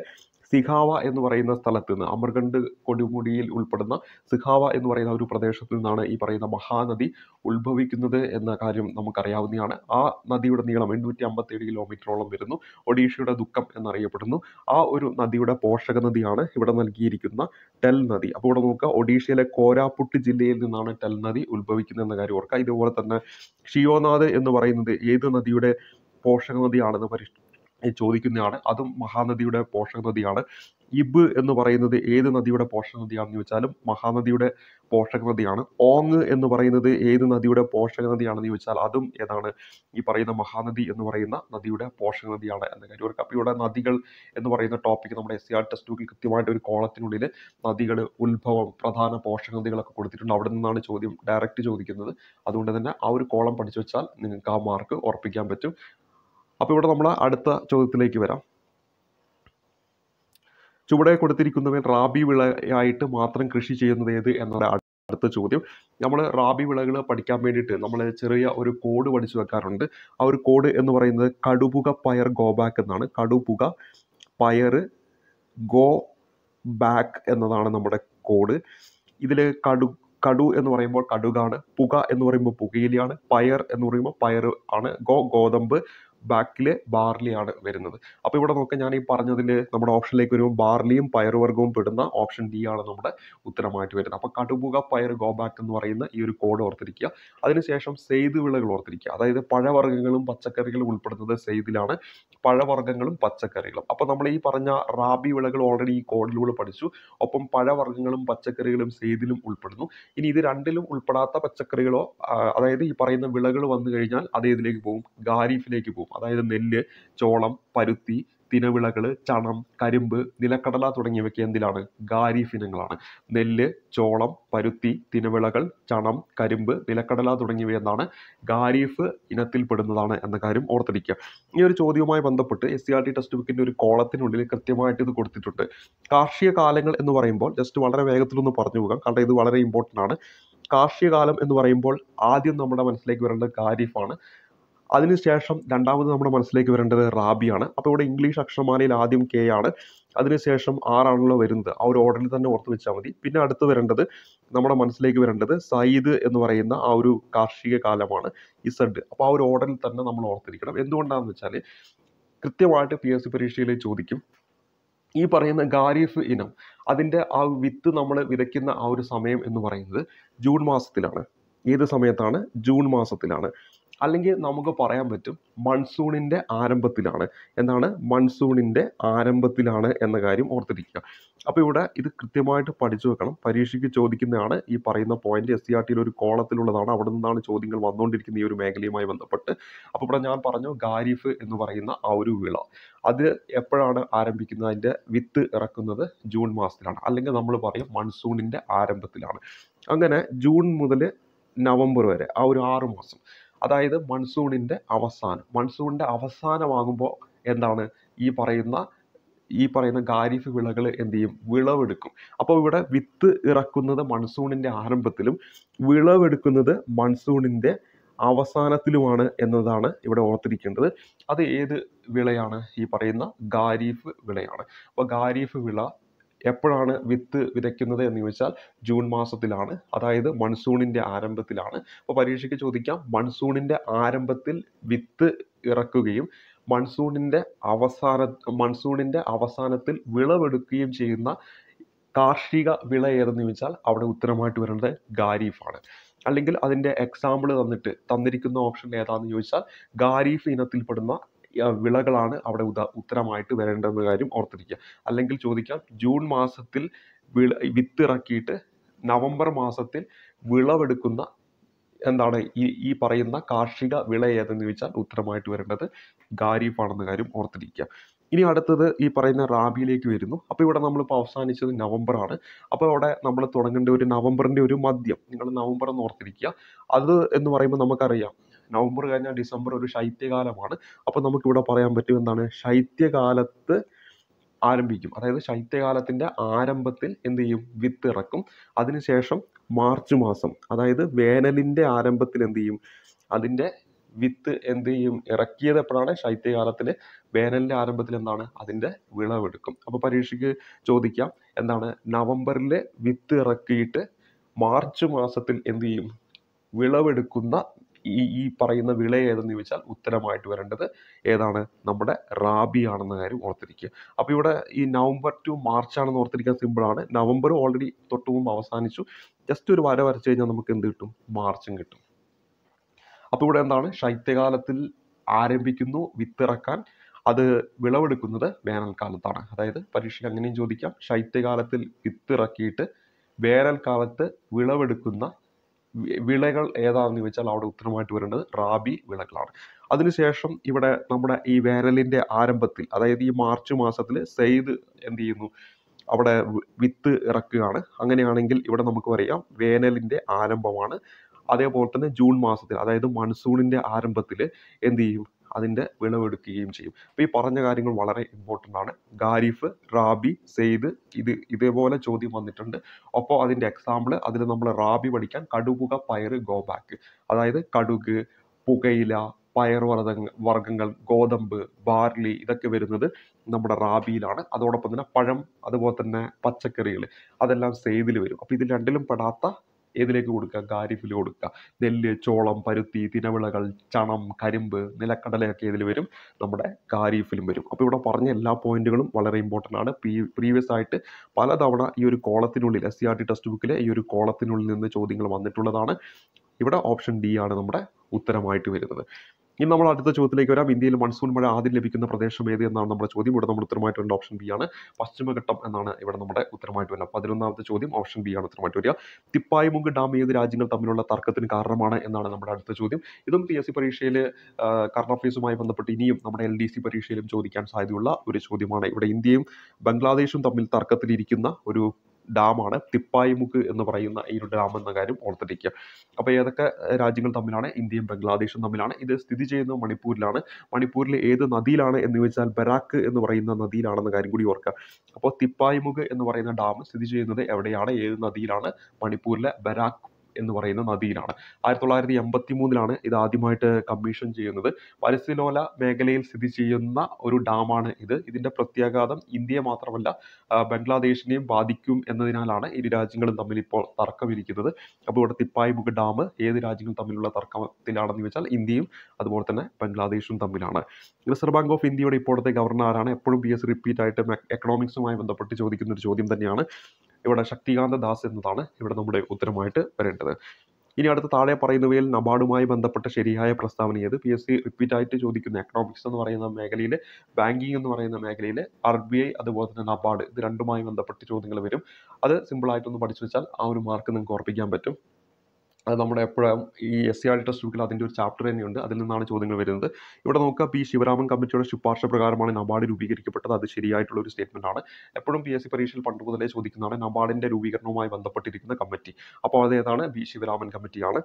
സിഖാവ എന്ന് പറയുന്ന സ്ഥലത്ത് നിന്ന് അമർകണ്ട് കൊടുമുടിയിൽ ഉൾപ്പെടുന്ന സിഖാവ എന്ന് പറയുന്ന ഒരു പ്രദേശത്തു നിന്നാണ് ഈ പറയുന്ന മഹാനദി ഉത്ഭവിക്കുന്നത് എന്ന കാര്യം നമുക്കറിയാവുന്നതാണ് ആ നദിയുടെ നീളം എണ്ണൂറ്റി അമ്പത്തേഴ് കിലോമീറ്ററോളം വരുന്നു ഒഡീഷയുടെ ദുഃഖം എന്നറിയപ്പെടുന്നു ആ ഒരു നദിയുടെ പോഷക നദിയാണ് ഇവിടെ നൽകിയിരിക്കുന്ന ടെൽ നദി അപ്പോൾ ഇവിടെ നോക്കുക ഒഡീഷയിലെ കോരാപുട്ട് ജില്ലയിൽ നിന്നാണ് ടെൽ നദി ഉത്ഭവിക്കുന്നത് എന്ന കാര്യം ഓർക്കുക ഇതുപോലെ തന്നെ ഷിയോനാഥ് എന്ന് പറയുന്നത് ഏത് നദിയുടെ പോഷക നദിയാണെന്ന് പരി ചോദിക്കുന്നതാണ് അതും മഹാനദിയുടെ പോഷക നദിയാണ് ഇബ് എന്ന് പറയുന്നത് ഏത് നദിയുടെ പോഷക നദിയാണെന്ന് ചോദിച്ചാലും മഹാനദിയുടെ പോഷക നദിയാണ് ഓങ് എന്ന് പറയുന്നത് ഏത് നദിയുടെ പോഷക നദിയാണെന്ന് ചോദിച്ചാൽ അതും ഏതാണ് ഈ പറയുന്ന മഹാനദി എന്ന് പറയുന്ന നദിയുടെ പോഷക നദിയാണ് എന്ന കാര്യം ഒരു കപ്പിയുടെ നദികൾ എന്ന് പറയുന്ന ടോപ്പിക് നമ്മുടെ എസ് സി ആർ ടെസ്റ്റ് ബുക്കിൽ കൃത്യമായിട്ട് ഒരു കോളത്തിനുള്ളിൽ നദികൾ ഉത്ഭവം പ്രധാന പോഷക നദികളൊക്കെ കൊടുത്തിട്ടുണ്ട് അവിടെ നിന്നാണ് ചോദ്യം ഡയറക്റ്റ് ചോദിക്കുന്നത് അതുകൊണ്ട് തന്നെ ആ ഒരു കോളം പഠിച്ചു വെച്ചാൽ നിങ്ങൾക്ക് ആ മാർക്ക് ഉറപ്പിക്കാൻ പറ്റും അപ്പോൾ ഇവിടെ നമ്മൾ അടുത്ത ചോദ്യത്തിലേക്ക് വരാം ചുവടെ കൊടുത്തിരിക്കുന്നവൻ റാബി വിളയായിട്ട് മാത്രം കൃഷി ചെയ്യുന്നത് ഏത് എന്നൊരു അടുത്ത ചോദ്യം നമ്മൾ റാബി വിളകൾ പഠിക്കാൻ വേണ്ടിയിട്ട് നമ്മൾ ചെറിയ ഒരു കോഡ് പഠിച്ചു വെക്കാറുണ്ട് ആ ഒരു കോഡ് എന്ന് പറയുന്നത് കടുപുക പയർ ഗോ ബാക്ക് എന്നാണ് കടുപുക പയർ ഗോ ബാക്ക് എന്നതാണ് നമ്മുടെ കോഡ് ഇതിൽ കടു കടു എന്ന് പറയുമ്പോൾ കടുകാണ് പുക എന്ന് പറയുമ്പോൾ പുകയിലാണ് പയർ എന്ന് പറയുമ്പോൾ പയർ ആണ് ഗോ ഗോതമ്പ് ബാക്കിൽ ബാർലിയാണ് വരുന്നത് അപ്പോൾ ഇവിടെ നോക്കുക ഞാൻ ഈ പറഞ്ഞതിൽ നമ്മുടെ ഓപ്ഷനിലേക്ക് വരുമ്പോൾ ബാർലിയും പയറുവർഗ്ഗവും പെടുന്ന ഓപ്ഷൻ ഡി ആണ് നമ്മുടെ ഉത്തരമായിട്ട് വരുന്നത് അപ്പോൾ കടുപുക പയർ ഗോബാക്ക് എന്ന് പറയുന്ന ഈ ഒരു കോഡ് ഓർത്തിരിക്കുക അതിനുശേഷം സെയ്ത് വിളകൾ ഓർത്തിരിക്കുക അതായത് പഴവർഗ്ഗങ്ങളും പച്ചക്കറികളും ഉൾപ്പെടുന്നത് സെയ്തിലാണ് പഴവർഗ്ഗങ്ങളും പച്ചക്കറികളും അപ്പോൾ നമ്മൾ ഈ പറഞ്ഞ റാബി വിളകൾ ഓൾറെഡി ഈ കോഡിലൂടെ പഠിച്ചു ഒപ്പം പഴവർഗ്ഗങ്ങളും പച്ചക്കറികളും സെയ്തിലും ഉൾപ്പെടുന്നു ഇനി ഇത് രണ്ടിലും ഉൾപ്പെടാത്ത പച്ചക്കറികളോ അതായത് ഈ പറയുന്ന വിളകൾ വന്നു കഴിഞ്ഞാൽ അത് ഏതിലേക്ക് പോകും ഖാരിഫിലേക്ക് പോകും അതായത് നെല്ല് ചോളം പരുത്തി തിനവിളകൾ ചണം കരിമ്പ് നിലക്കടല തുടങ്ങിയവയ്ക്ക് എന്തിലാണ് ഖാരീഫ് ഇനങ്ങളാണ് നെല്ല് ചോളം പരുത്തി തിനവിളകൾ ചണം കരിമ്പ് നിലക്കടല തുടങ്ങിയവ എന്താണ് ഖാരീഫ് ഇനത്തിൽപ്പെടുന്നതാണ് എന്ന കാര്യം ഓർത്തിരിക്കുക ഈ ഒരു ചോദ്യവുമായി ബന്ധപ്പെട്ട് S C R T text ബുക്കിൻ്റെ ഒരു കോളത്തിനുള്ളിൽ കൃത്യമായിട്ട് ഇത് കൊടുത്തിട്ടുണ്ട് കാർഷിക കാലങ്ങൾ എന്ന് പറയുമ്പോൾ ജസ്റ്റ് വളരെ വേഗത്തിലൊന്ന് പറഞ്ഞു പോകാം കാരണം ഇത് വളരെ ഇമ്പോർട്ടൻ്റ് ആണ് കാർഷിക കാലം എന്ന് പറയുമ്പോൾ ആദ്യം നമ്മുടെ മനസ്സിലേക്ക് വരേണ്ടത് ഖാരീഫാണ് അതിനുശേഷം രണ്ടാമത് നമ്മുടെ മനസ്സിലേക്ക് വരേണ്ടത് റാബിയാണ് അപ്പോൾ ഇവിടെ ഇംഗ്ലീഷ് അക്ഷരമാലയിൽ ആദ്യം കെ ആണ് അതിനുശേഷം ആറാണല്ലോ വരുന്നത് ആ ഒരു ഓർഡറിൽ തന്നെ ഓർത്ത് വെച്ചാൽ മതി പിന്നെ അടുത്ത് വരേണ്ടത് നമ്മുടെ മനസ്സിലേക്ക് വരേണ്ടത് സയ്യിദ് എന്ന് പറയുന്ന ആ ഒരു കാർഷിക കാലമാണ് ഇസഡ് അപ്പോൾ ആ ഒരു ഓർഡറിൽ തന്നെ നമ്മൾ ഓർത്തിരിക്കണം എന്തുകൊണ്ടാണെന്ന് വെച്ചാൽ കൃത്യമായിട്ട് പി എസ് സി പരീക്ഷയിൽ ചോദിക്കും ഈ പറയുന്ന ഗാരിഫ് ഇനം അതിൻ്റെ ആ വിത്ത് നമ്മൾ വിതയ്ക്കുന്ന ആ ഒരു സമയം എന്ന് പറയുന്നത് ജൂൺ മാസത്തിലാണ് ഏത് സമയത്താണ് ജൂൺ മാസത്തിലാണ് അല്ലെങ്കിൽ നമുക്ക് പറയാൻ പറ്റും മൺസൂണിൻ്റെ ആരംഭത്തിലാണ് എന്താണ് മൺസൂണിൻ്റെ ആരംഭത്തിലാണ് എന്ന കാര്യം ഓർത്തിരിക്കുക അപ്പോൾ ഇവിടെ ഇത് കൃത്യമായിട്ട് പഠിച്ചു വെക്കണം പരീക്ഷയ്ക്ക് ചോദിക്കുന്നതാണ് ഈ പറയുന്ന പോയിന്റ് എസ് സി ആർ ടിയിൽ ഒരു കോളത്തിലുള്ളതാണ് അവിടെ നിന്നാണ് ചോദ്യങ്ങൾ വന്നുകൊണ്ടിരിക്കുന്ന ഈ ഒരു മേഖലയുമായി ബന്ധപ്പെട്ട് അപ്പോൾ ഇവിടെ ഞാൻ പറഞ്ഞു ഗാരിഫ് എന്ന് പറയുന്ന ആ ഒരു വിള അത് എപ്പോഴാണ് ആരംഭിക്കുന്നത് അതിൻ്റെ വിത്ത് ഇറക്കുന്നത് ജൂൺ മാസത്തിലാണ് അല്ലെങ്കിൽ നമ്മൾ പറയും മൺസൂണിൻ്റെ ആരംഭത്തിലാണ് അങ്ങനെ ജൂൺ മുതൽ നവംബർ വരെ ആ ഒരു ആറ് മാസം അതായത് മൺസൂണിൻ്റെ അവസാനം മൺസൂണിൻ്റെ അവസാനമാകുമ്പോൾ എന്താണ് ഈ പറയുന്ന ഈ പറയുന്ന ഖാരിഫ് വിളകൾ എന്ത് ചെയ്യും വിളവെടുക്കും അപ്പോൾ ഇവിടെ വിത്ത് ഇറക്കുന്നത് മൺസൂണിൻ്റെ ആരംഭത്തിലും വിളവെടുക്കുന്നത് മൺസൂണിൻ്റെ അവസാനത്തിലുമാണ് എന്നതാണ് ഇവിടെ ഓർത്തിരിക്കേണ്ടത് അത് ഏത് വിളയാണ് ഈ പറയുന്ന ഖാരിഫ് വിളയാണ് അപ്പോൾ ഖാരിഫ് വിള എപ്പോഴാണ് വിത്ത് വിതയ്ക്കുന്നത് എന്ന് ചോദിച്ചാൽ ജൂൺ മാസത്തിലാണ് അതായത് മൺസൂണിൻ്റെ ആരംഭത്തിലാണ് അപ്പോൾ പരീക്ഷയ്ക്ക് ചോദിക്കാം മൺസൂണിൻ്റെ ആരംഭത്തിൽ വിത്ത് ഇറക്കുകയും മൺസൂണിൻ്റെ അവസാന മൺസൂണിൻ്റെ അവസാനത്തിൽ വിളവെടുക്കുകയും ചെയ്യുന്ന കാർഷിക വിള ഏതെന്ന് ചോദിച്ചാൽ അവിടെ ഉത്തരമായിട്ട് വരേണ്ടത് ഖാരീഫാണ് അല്ലെങ്കിൽ അതിൻ്റെ എക്സാമ്പിൾ തന്നിട്ട് തന്നിരിക്കുന്ന ഓപ്ഷൻ ഏതാണെന്ന് ചോദിച്ചാൽ ഖാരീഫ് ഇനത്തിൽപ്പെടുന്ന വിളകളാണ് അവിടെ ഉദാ ഉത്തരമായിട്ട് വരേണ്ടെന്ന കാര്യം ഓർത്തിരിക്കുക അല്ലെങ്കിൽ ചോദിക്കാം ജൂൺ മാസത്തിൽ വിള വിത്തിറക്കിയിട്ട് നവംബർ മാസത്തിൽ വിളവെടുക്കുന്ന എന്താണ് ഈ ഈ പറയുന്ന കാർഷിക വിള ഏതെന്ന് ചോദിച്ചാൽ ഉത്തരമായിട്ട് വരേണ്ടത് ഖാരീഫ് കാര്യം ഓർത്തിരിക്കുക ഇനി അടുത്തത് ഈ പറയുന്ന റാബിയിലേക്ക് വരുന്നു അപ്പോൾ ഇവിടെ നമ്മളിപ്പോൾ അവസാനിച്ചത് നവംബറാണ് അപ്പോൾ അവിടെ നമ്മൾ തുടങ്ങേണ്ട ഒരു നവംബറിൻ്റെ ഒരു മദ്യം നിങ്ങൾ നവംബർ എന്ന് ഓർത്തിരിക്കുക അത് എന്ന് പറയുമ്പോൾ നമുക്കറിയാം നവംബർ കഴിഞ്ഞാൽ ഡിസംബർ ഒരു ശൈത്യകാലമാണ് അപ്പോൾ നമുക്കിവിടെ പറയാൻ പറ്റും എന്താണ് ശൈത്യകാലത്ത് ആരംഭിക്കും അതായത് ശൈത്യകാലത്തിൻ്റെ ആരംഭത്തിൽ എന്ത് ചെയ്യും വിത്ത് ഇറക്കും അതിനുശേഷം മാർച്ച് മാസം അതായത് വേനലിൻ്റെ ആരംഭത്തിൽ എന്ത് ചെയ്യും അതിൻ്റെ വിത്ത് എന്ത് ചെയ്യും ഇറക്കിയത് എപ്പോഴാണ് ശൈത്യകാലത്തിൽ വേനലിൻ്റെ ആരംഭത്തിൽ എന്താണ് അതിൻ്റെ വിളവെടുക്കും അപ്പോൾ പരീക്ഷയ്ക്ക് ചോദിക്കാം എന്താണ് നവംബറിൽ വിത്ത് ഇറക്കിയിട്ട് മാർച്ച് മാസത്തിൽ എന്ത് ചെയ്യും വിളവെടുക്കുന്ന ഈ ഈ പറയുന്ന വിള ഏതെന്ന് ചോദിച്ചാൽ ഉത്തരമായിട്ട് വരേണ്ടത് ഏതാണ് നമ്മുടെ റാബി ആണെന്ന കാര്യം ഓർത്തിരിക്കുക അപ്പോൾ ഇവിടെ ഈ നവംബർ ടു മാർച്ച് ആണെന്ന് ഓർത്തിരിക്കാൻ സിമ്പിളാണ് നവംബർ ഓൾറെഡി തൊട്ട് മുമ്പ് അവസാനിച്ചു ജസ്റ്റ് ഒരു വര വരച്ചു കഴിഞ്ഞാൽ നമുക്ക് എന്ത് കിട്ടും മാർച്ചും കിട്ടും അപ്പോൾ ഇവിടെ എന്താണ് ശൈത്യകാലത്തിൽ ആരംഭിക്കുന്നു വിത്തിറക്കാൻ അത് വിളവെടുക്കുന്നത് വേനൽക്കാലത്താണ് അതായത് പരീക്ഷയ്ക്ക് അങ്ങനെയും ചോദിക്കാം ശൈത്യകാലത്തിൽ വിത്തിറക്കിയിട്ട് വേനൽക്കാലത്ത് വിളവെടുക്കുന്ന വിളകൾ ഏതാണെന്ന് ചോദിച്ചാൽ അവിടെ ഉത്തരമായിട്ട് വരേണ്ടത് റാബി വിളകളാണ് അതിനുശേഷം ഇവിടെ നമ്മുടെ ഈ വേനലിൻ്റെ ആരംഭത്തിൽ അതായത് ഈ മാർച്ച് മാസത്തിൽ സെയ്ത് എന്ത് ചെയ്യുന്നു അവിടെ വിത്ത് ഇറക്കുകയാണ് അങ്ങനെയാണെങ്കിൽ ഇവിടെ നമുക്ക് പറയാം വേനലിൻ്റെ ആരംഭമാണ് അതേപോലെ തന്നെ ജൂൺ മാസത്തിൽ അതായത് മൺസൂണിൻ്റെ ആരംഭത്തിൽ എന്ത് ചെയ്യും അതിൻ്റെ വിളവെടുക്കുകയും ചെയ്യും അപ്പോൾ ഈ പറഞ്ഞ കാര്യങ്ങൾ വളരെ ഇമ്പോർട്ടൻ്റ് ആണ് ഖാരിഫ് റാബി സെയ്ദ് ഇത് ഇതേപോലെ ചോദ്യം വന്നിട്ടുണ്ട് അപ്പോൾ അതിൻ്റെ എക്സാമ്പിൾ അതിൽ നമ്മൾ റാബി പഠിക്കാൻ കടുപുക പയർ ഗോബാക്ക് അതായത് കടുക് പുകയില പയർവർഗ വർഗ്ഗങ്ങൾ ഗോതമ്പ് ബാർലി ഇതൊക്കെ വരുന്നത് നമ്മുടെ റാബിയിലാണ് അതോടൊപ്പം തന്നെ പഴം അതുപോലെ തന്നെ പച്ചക്കറികൾ അതെല്ലാം സെയ്തിൽ വരും അപ്പോൾ ഇത് രണ്ടിലും പെടാത്ത ഏതിലേക്ക് കൊടുക്കുക ഖാരിഫിൽ കൊടുക്കുക നെല്ല് ചോളം പരുത്തി തിനവിളകൾ ചണം കരിമ്പ് നിലക്കടലയൊക്കെ ഇതിൽ വരും നമ്മുടെ ഖാരിഫിലും വരും അപ്പോൾ ഇവിടെ പറഞ്ഞ എല്ലാ പോയിന്റുകളും വളരെ ഇമ്പോർട്ടൻ്റ് ആണ് പ്രീവിയസ് ആയിട്ട് പലതവണ ഈ ഒരു കോളത്തിനുള്ളിൽ S C R T text ബുക്കിലെ ഈ ഒരു കോളത്തിനുള്ളിൽ നിന്ന് ചോദ്യങ്ങൾ വന്നിട്ടുള്ളതാണ് ഇവിടെ ഓപ്ഷൻ ഡി ആണ് നമ്മുടെ ഉത്തരമായിട്ട് വരുന്നത് ഇനി നമ്മൾ അടുത്ത ചോദ്യത്തിലേക്ക് വരാം ഇന്ത്യയിൽ മൺസൂൺ മഴ ആദ്യം ലഭിക്കുന്ന പ്രദേശം ഏത് എന്നാണ് നമ്മുടെ ചോദ്യം ഇവിടെ നമ്മൾ ഉത്തരമായിട്ട് വരേണ്ട ഓപ്ഷൻ ബി ആണ് പശ്ചിമഘട്ടം എന്നാണ് ഇവിടെ നമ്മുടെ ഉത്തരമായിട്ട് വരുന്നത് പതിനൊന്നാമത്തെ ചോദ്യം ഓപ്ഷൻ ബി ആണ് ഉത്തരമായിട്ട് വരിക തിപ്പായ്മുങ്ക് ഡാം ഏത് രാജ്യങ്ങൾ തമ്മിലുള്ള തർക്കത്തിന് കാരണമാണ് എന്നാണ് നമ്മുടെ അടുത്ത ചോദ്യം ഇതും പി എസ് സി പരീക്ഷയിൽ കറണ്ട് അഫയേഴ്സുമായി ബന്ധപ്പെട്ട് ഇനിയും നമ്മുടെ എൽ ഡി സി പരീക്ഷയിലും ചോദിക്കാൻ സാധ്യതയുള്ള ഒരു ചോദ്യമാണ് ഇവിടെ ഇന്ത്യയും ബംഗ്ലാദേശും തമ്മിൽ തർക്കത്തിലിരിക്കുന്ന ഒരു ഡാമാണ് തിപ്പായിമുക്ക് എന്ന് പറയുന്ന ഈ ഒരു ഡാം എന്ന കാര്യം ഓർത്തിരിക്കുക അപ്പോൾ ഏതൊക്കെ രാജ്യങ്ങൾ തമ്മിലാണ് ഇന്ത്യയും ബംഗ്ലാദേശും തമ്മിലാണ് ഇത് സ്ഥിതി ചെയ്യുന്നത് മണിപ്പൂരിലാണ് മണിപ്പൂരിലെ ഏത് നദിയിലാണ് എന്ന് വെച്ചാൽ ബരാക്ക് എന്ന് പറയുന്ന നദിയിലാണെന്ന കാര്യം കൂടി ഓർക്കുക അപ്പോൾ തിപ്പായിമുക്ക് എന്ന് പറയുന്ന ഡാം സ്ഥിതി ചെയ്യുന്നത് എവിടെയാണ് ഏത് നദിയിലാണ് മണിപ്പൂരിലെ ബരാക്ക് എന്ന് പറയുന്ന നദിയിലാണ് ആയിരത്തി തൊള്ളായിരത്തി എൺപത്തി മൂന്നിലാണ് ഇത് ആദ്യമായിട്ട് കമ്മീഷൻ ചെയ്യുന്നത് വരസിലോല മേഖലയിൽ സ്ഥിതി ചെയ്യുന്ന ഒരു ഡാമാണ് ഇത് ഇതിൻ്റെ പ്രത്യാഘാതം ഇന്ത്യയെ മാത്രമല്ല ബംഗ്ലാദേശിനെയും ബാധിക്കും എന്നതിനാലാണ് ഇരു രാജ്യങ്ങളും തമ്മിൽ ഇപ്പോൾ തർക്കമിരിക്കുന്നത് അപ്പോൾ ഇവിടെ തിപ്പായിമുഖ് ഡാം ഏത് രാജ്യങ്ങൾ തമ്മിലുള്ള തർക്കത്തിലാണെന്ന് വെച്ചാൽ ഇന്ത്യയും അതുപോലെ തന്നെ ബംഗ്ലാദേശും തമ്മിലാണ് റിസർവ് ബാങ്ക് ഓഫ് ഇന്ത്യയുടെ ഇപ്പോഴത്തെ ഗവർണർ ആരാണ് എപ്പോഴും പി എസ് റിപ്പീറ്റ് ആയിട്ട് എക്കണോമിക്സുമായി ബന്ധപ്പെട്ട് ചോദിക്കുന്ന ഒരു ചോദ്യം തന്നെയാണ് ഇവിടെ ശക്തികാന്ത ദാസ് എന്നതാണ് ഇവിടെ നമ്മുടെ ഉത്തരമായിട്ട് വരേണ്ടത് ഇനി അടുത്ത താഴെ പറയുന്നവയിൽ നബാർഡുമായി ബന്ധപ്പെട്ട ശരിയായ പ്രസ്താവന ഏത് പി എസ് സി റിപ്പീറ്റായിട്ട് ചോദിക്കുന്ന എക്കണോമിക്സ് എന്ന് പറയുന്ന മേഖലയിൽ ബാങ്കിങ് എന്ന് പറയുന്ന മേഖലയിൽ ആർ ബി ഐ അതുപോലെ തന്നെ നബാർഡ് ഇത് രണ്ടുമായി ബന്ധപ്പെട്ട് ചോദ്യങ്ങൾ വരും അത് സിമ്പിളായിട്ടൊന്ന് പഠിച്ചു വെച്ചാൽ ആ ഒരു മാർക്ക് നിങ്ങൾക്ക് ഓർപ്പിക്കാൻ പറ്റും അത് നമ്മുടെ എപ്പോഴും ഈ എസ് സി ആർ ടെസ്റ്റ് ബുക്കിൽ അതിൻ്റെ ഒരു ചാപ്റ്റർ തന്നെയുണ്ട് അതിൽ നിന്നാണ് ചോദ്യങ്ങൾ വരുന്നത് ഇവിടെ നോക്കുക പി ശിവരാമൻ കമ്മിറ്റിയുടെ ശുപാർശ പ്രകാരമാണ് നബാർഡ് രൂപീകരിക്കപ്പെട്ടത് അത് ശരിയായിട്ടുള്ള ഒരു സ്റ്റേറ്റ്മെൻ്റ് ആണ് എപ്പോഴും പി എസ് സി പരീക്ഷയിൽ പണ്ട് മുതലേ ചോദിക്കുന്നതാണ് നബാർഡിൻ്റെ രൂപീകരണവുമായി ബന്ധപ്പെട്ടിരിക്കുന്ന കമ്മിറ്റി അപ്പോൾ അത് ഏതാണ് പി ശിവരാമൻ കമ്മിറ്റിയാണ്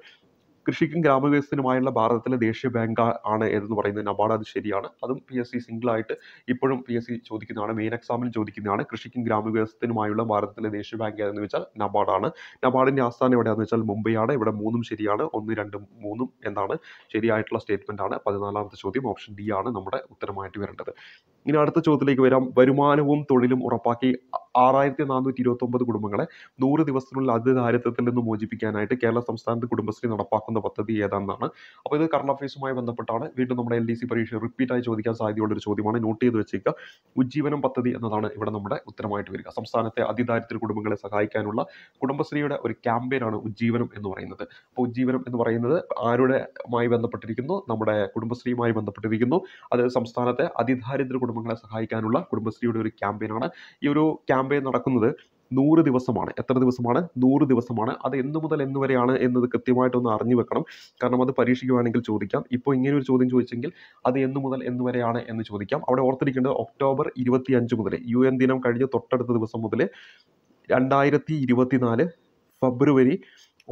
കൃഷിക്കും ഗ്രാമവികസനത്തിനുമായുള്ള ഭാരതത്തിലെ ദേശീയ ബാങ്ക് ആണ് എന്ന് പറയുന്നത് നബാർഡ് അത് ശരിയാണ് അതും പി എസ് സി സിംഗിളായിട്ട് ഇപ്പോഴും പി എസ് സി ചോദിക്കുന്നതാണ് മെയിൻ എക്സാമിൽ ചോദിക്കുന്നതാണ് കൃഷിക്കും ഗ്രാമവികസനത്തിനുമായുള്ള ഭാരതത്തിലെ ദേശീയ ബാങ്ക് ഏതെന്ന് വെച്ചാൽ ആണ് നബാർഡിൻ്റെ ആസ്ഥാനം എവിടെയാന്ന് വെച്ചാൽ മുംബൈയാണ് ഇവിടെ മൂന്നും ശരിയാണ് ഒന്ന് രണ്ടും മൂന്നും എന്താണ് ശരിയായിട്ടുള്ള സ്റ്റേറ്റ്മെൻ്റ് ആണ് പതിനാലാമത്തെ ചോദ്യം ഓപ്ഷൻ ഡി ആണ് നമ്മുടെ ഉത്തരമായിട്ട് വരേണ്ടത് ഇനി അടുത്ത ചോദ്യത്തിലേക്ക് വരാം വരുമാനവും തൊഴിലും ഉറപ്പാക്കി ആറായിരത്തി നാനൂറ്റി ഇരുപത്തൊമ്പത് കുടുംബങ്ങളെ നൂറ് ദിവസത്തിനുള്ളിൽ അതിദാരിദ്ര്യത്തിൽ നിന്ന് മോചിപ്പിക്കാനായിട്ട് കേരള സംസ്ഥാനത്ത് കുടുംബശ്രീ നടപ്പാക്കുന്ന പദ്ധതി ഏതാണെന്നാണ് അപ്പോൾ ഇത് കറണ്ട് അഫയേഴ്സുമായി ബന്ധപ്പെട്ടാണ് വീണ്ടും നമ്മുടെ എൽ ഡി സി പരീക്ഷ റിപ്പീറ്റായി ചോദിക്കാൻ സാധ്യതയുള്ള ഒരു ചോദ്യമാണ് നോട്ട് ചെയ്ത് വെച്ചേക്കുക ഉജ്ജീവനം പദ്ധതി എന്നതാണ് ഇവിടെ നമ്മുടെ ഉത്തരമായിട്ട് വരിക സംസ്ഥാനത്തെ അതിദാരിദ്ര്യ കുടുംബങ്ങളെ സഹായിക്കാനുള്ള കുടുംബശ്രീയുടെ ഒരു ക്യാമ്പയിനാണ് ഉജ്ജീവനം എന്ന് പറയുന്നത് അപ്പോൾ ഉജ്ജീവനം എന്ന് പറയുന്നത് ആരുടെ മായി ബന്ധപ്പെട്ടിരിക്കുന്നു നമ്മുടെ കുടുംബശ്രീയുമായി ബന്ധപ്പെട്ടിരിക്കുന്നു അത് സംസ്ഥാനത്തെ അതിദാരിദ്ര്യ കുടുംബങ്ങളെ സഹായിക്കാനുള്ള കുടുംബശ്രീയുടെ ഒരു ക്യാമ്പയിനാണ് ഈ ഒരു ക്യാമ്പ് ക്യാമ്പയിൻ നടക്കുന്നത് നൂറ് ദിവസമാണ് എത്ര ദിവസമാണ് നൂറ് ദിവസമാണ് അത് എന്നു മുതൽ എന്ന് വരെയാണ് എന്നത് കൃത്യമായിട്ടൊന്ന് അറിഞ്ഞു വെക്കണം കാരണം അത് പരീക്ഷിക്കുവാണെങ്കിൽ ചോദിക്കാം ഇപ്പോൾ ഇങ്ങനെ ഒരു ചോദ്യം ചോദിച്ചെങ്കിൽ അത് എന്നു മുതൽ എന്ന് വരെയാണ് എന്ന് ചോദിക്കാം അവിടെ ഓർത്തിരിക്കേണ്ടത് ഒക്ടോബർ ഇരുപത്തി അഞ്ച് മുതൽ യു എൻ ദിനം കഴിഞ്ഞ് തൊട്ടടുത്ത ദിവസം മുതൽ രണ്ടായിരത്തി നാല് ഫെബ്രുവരി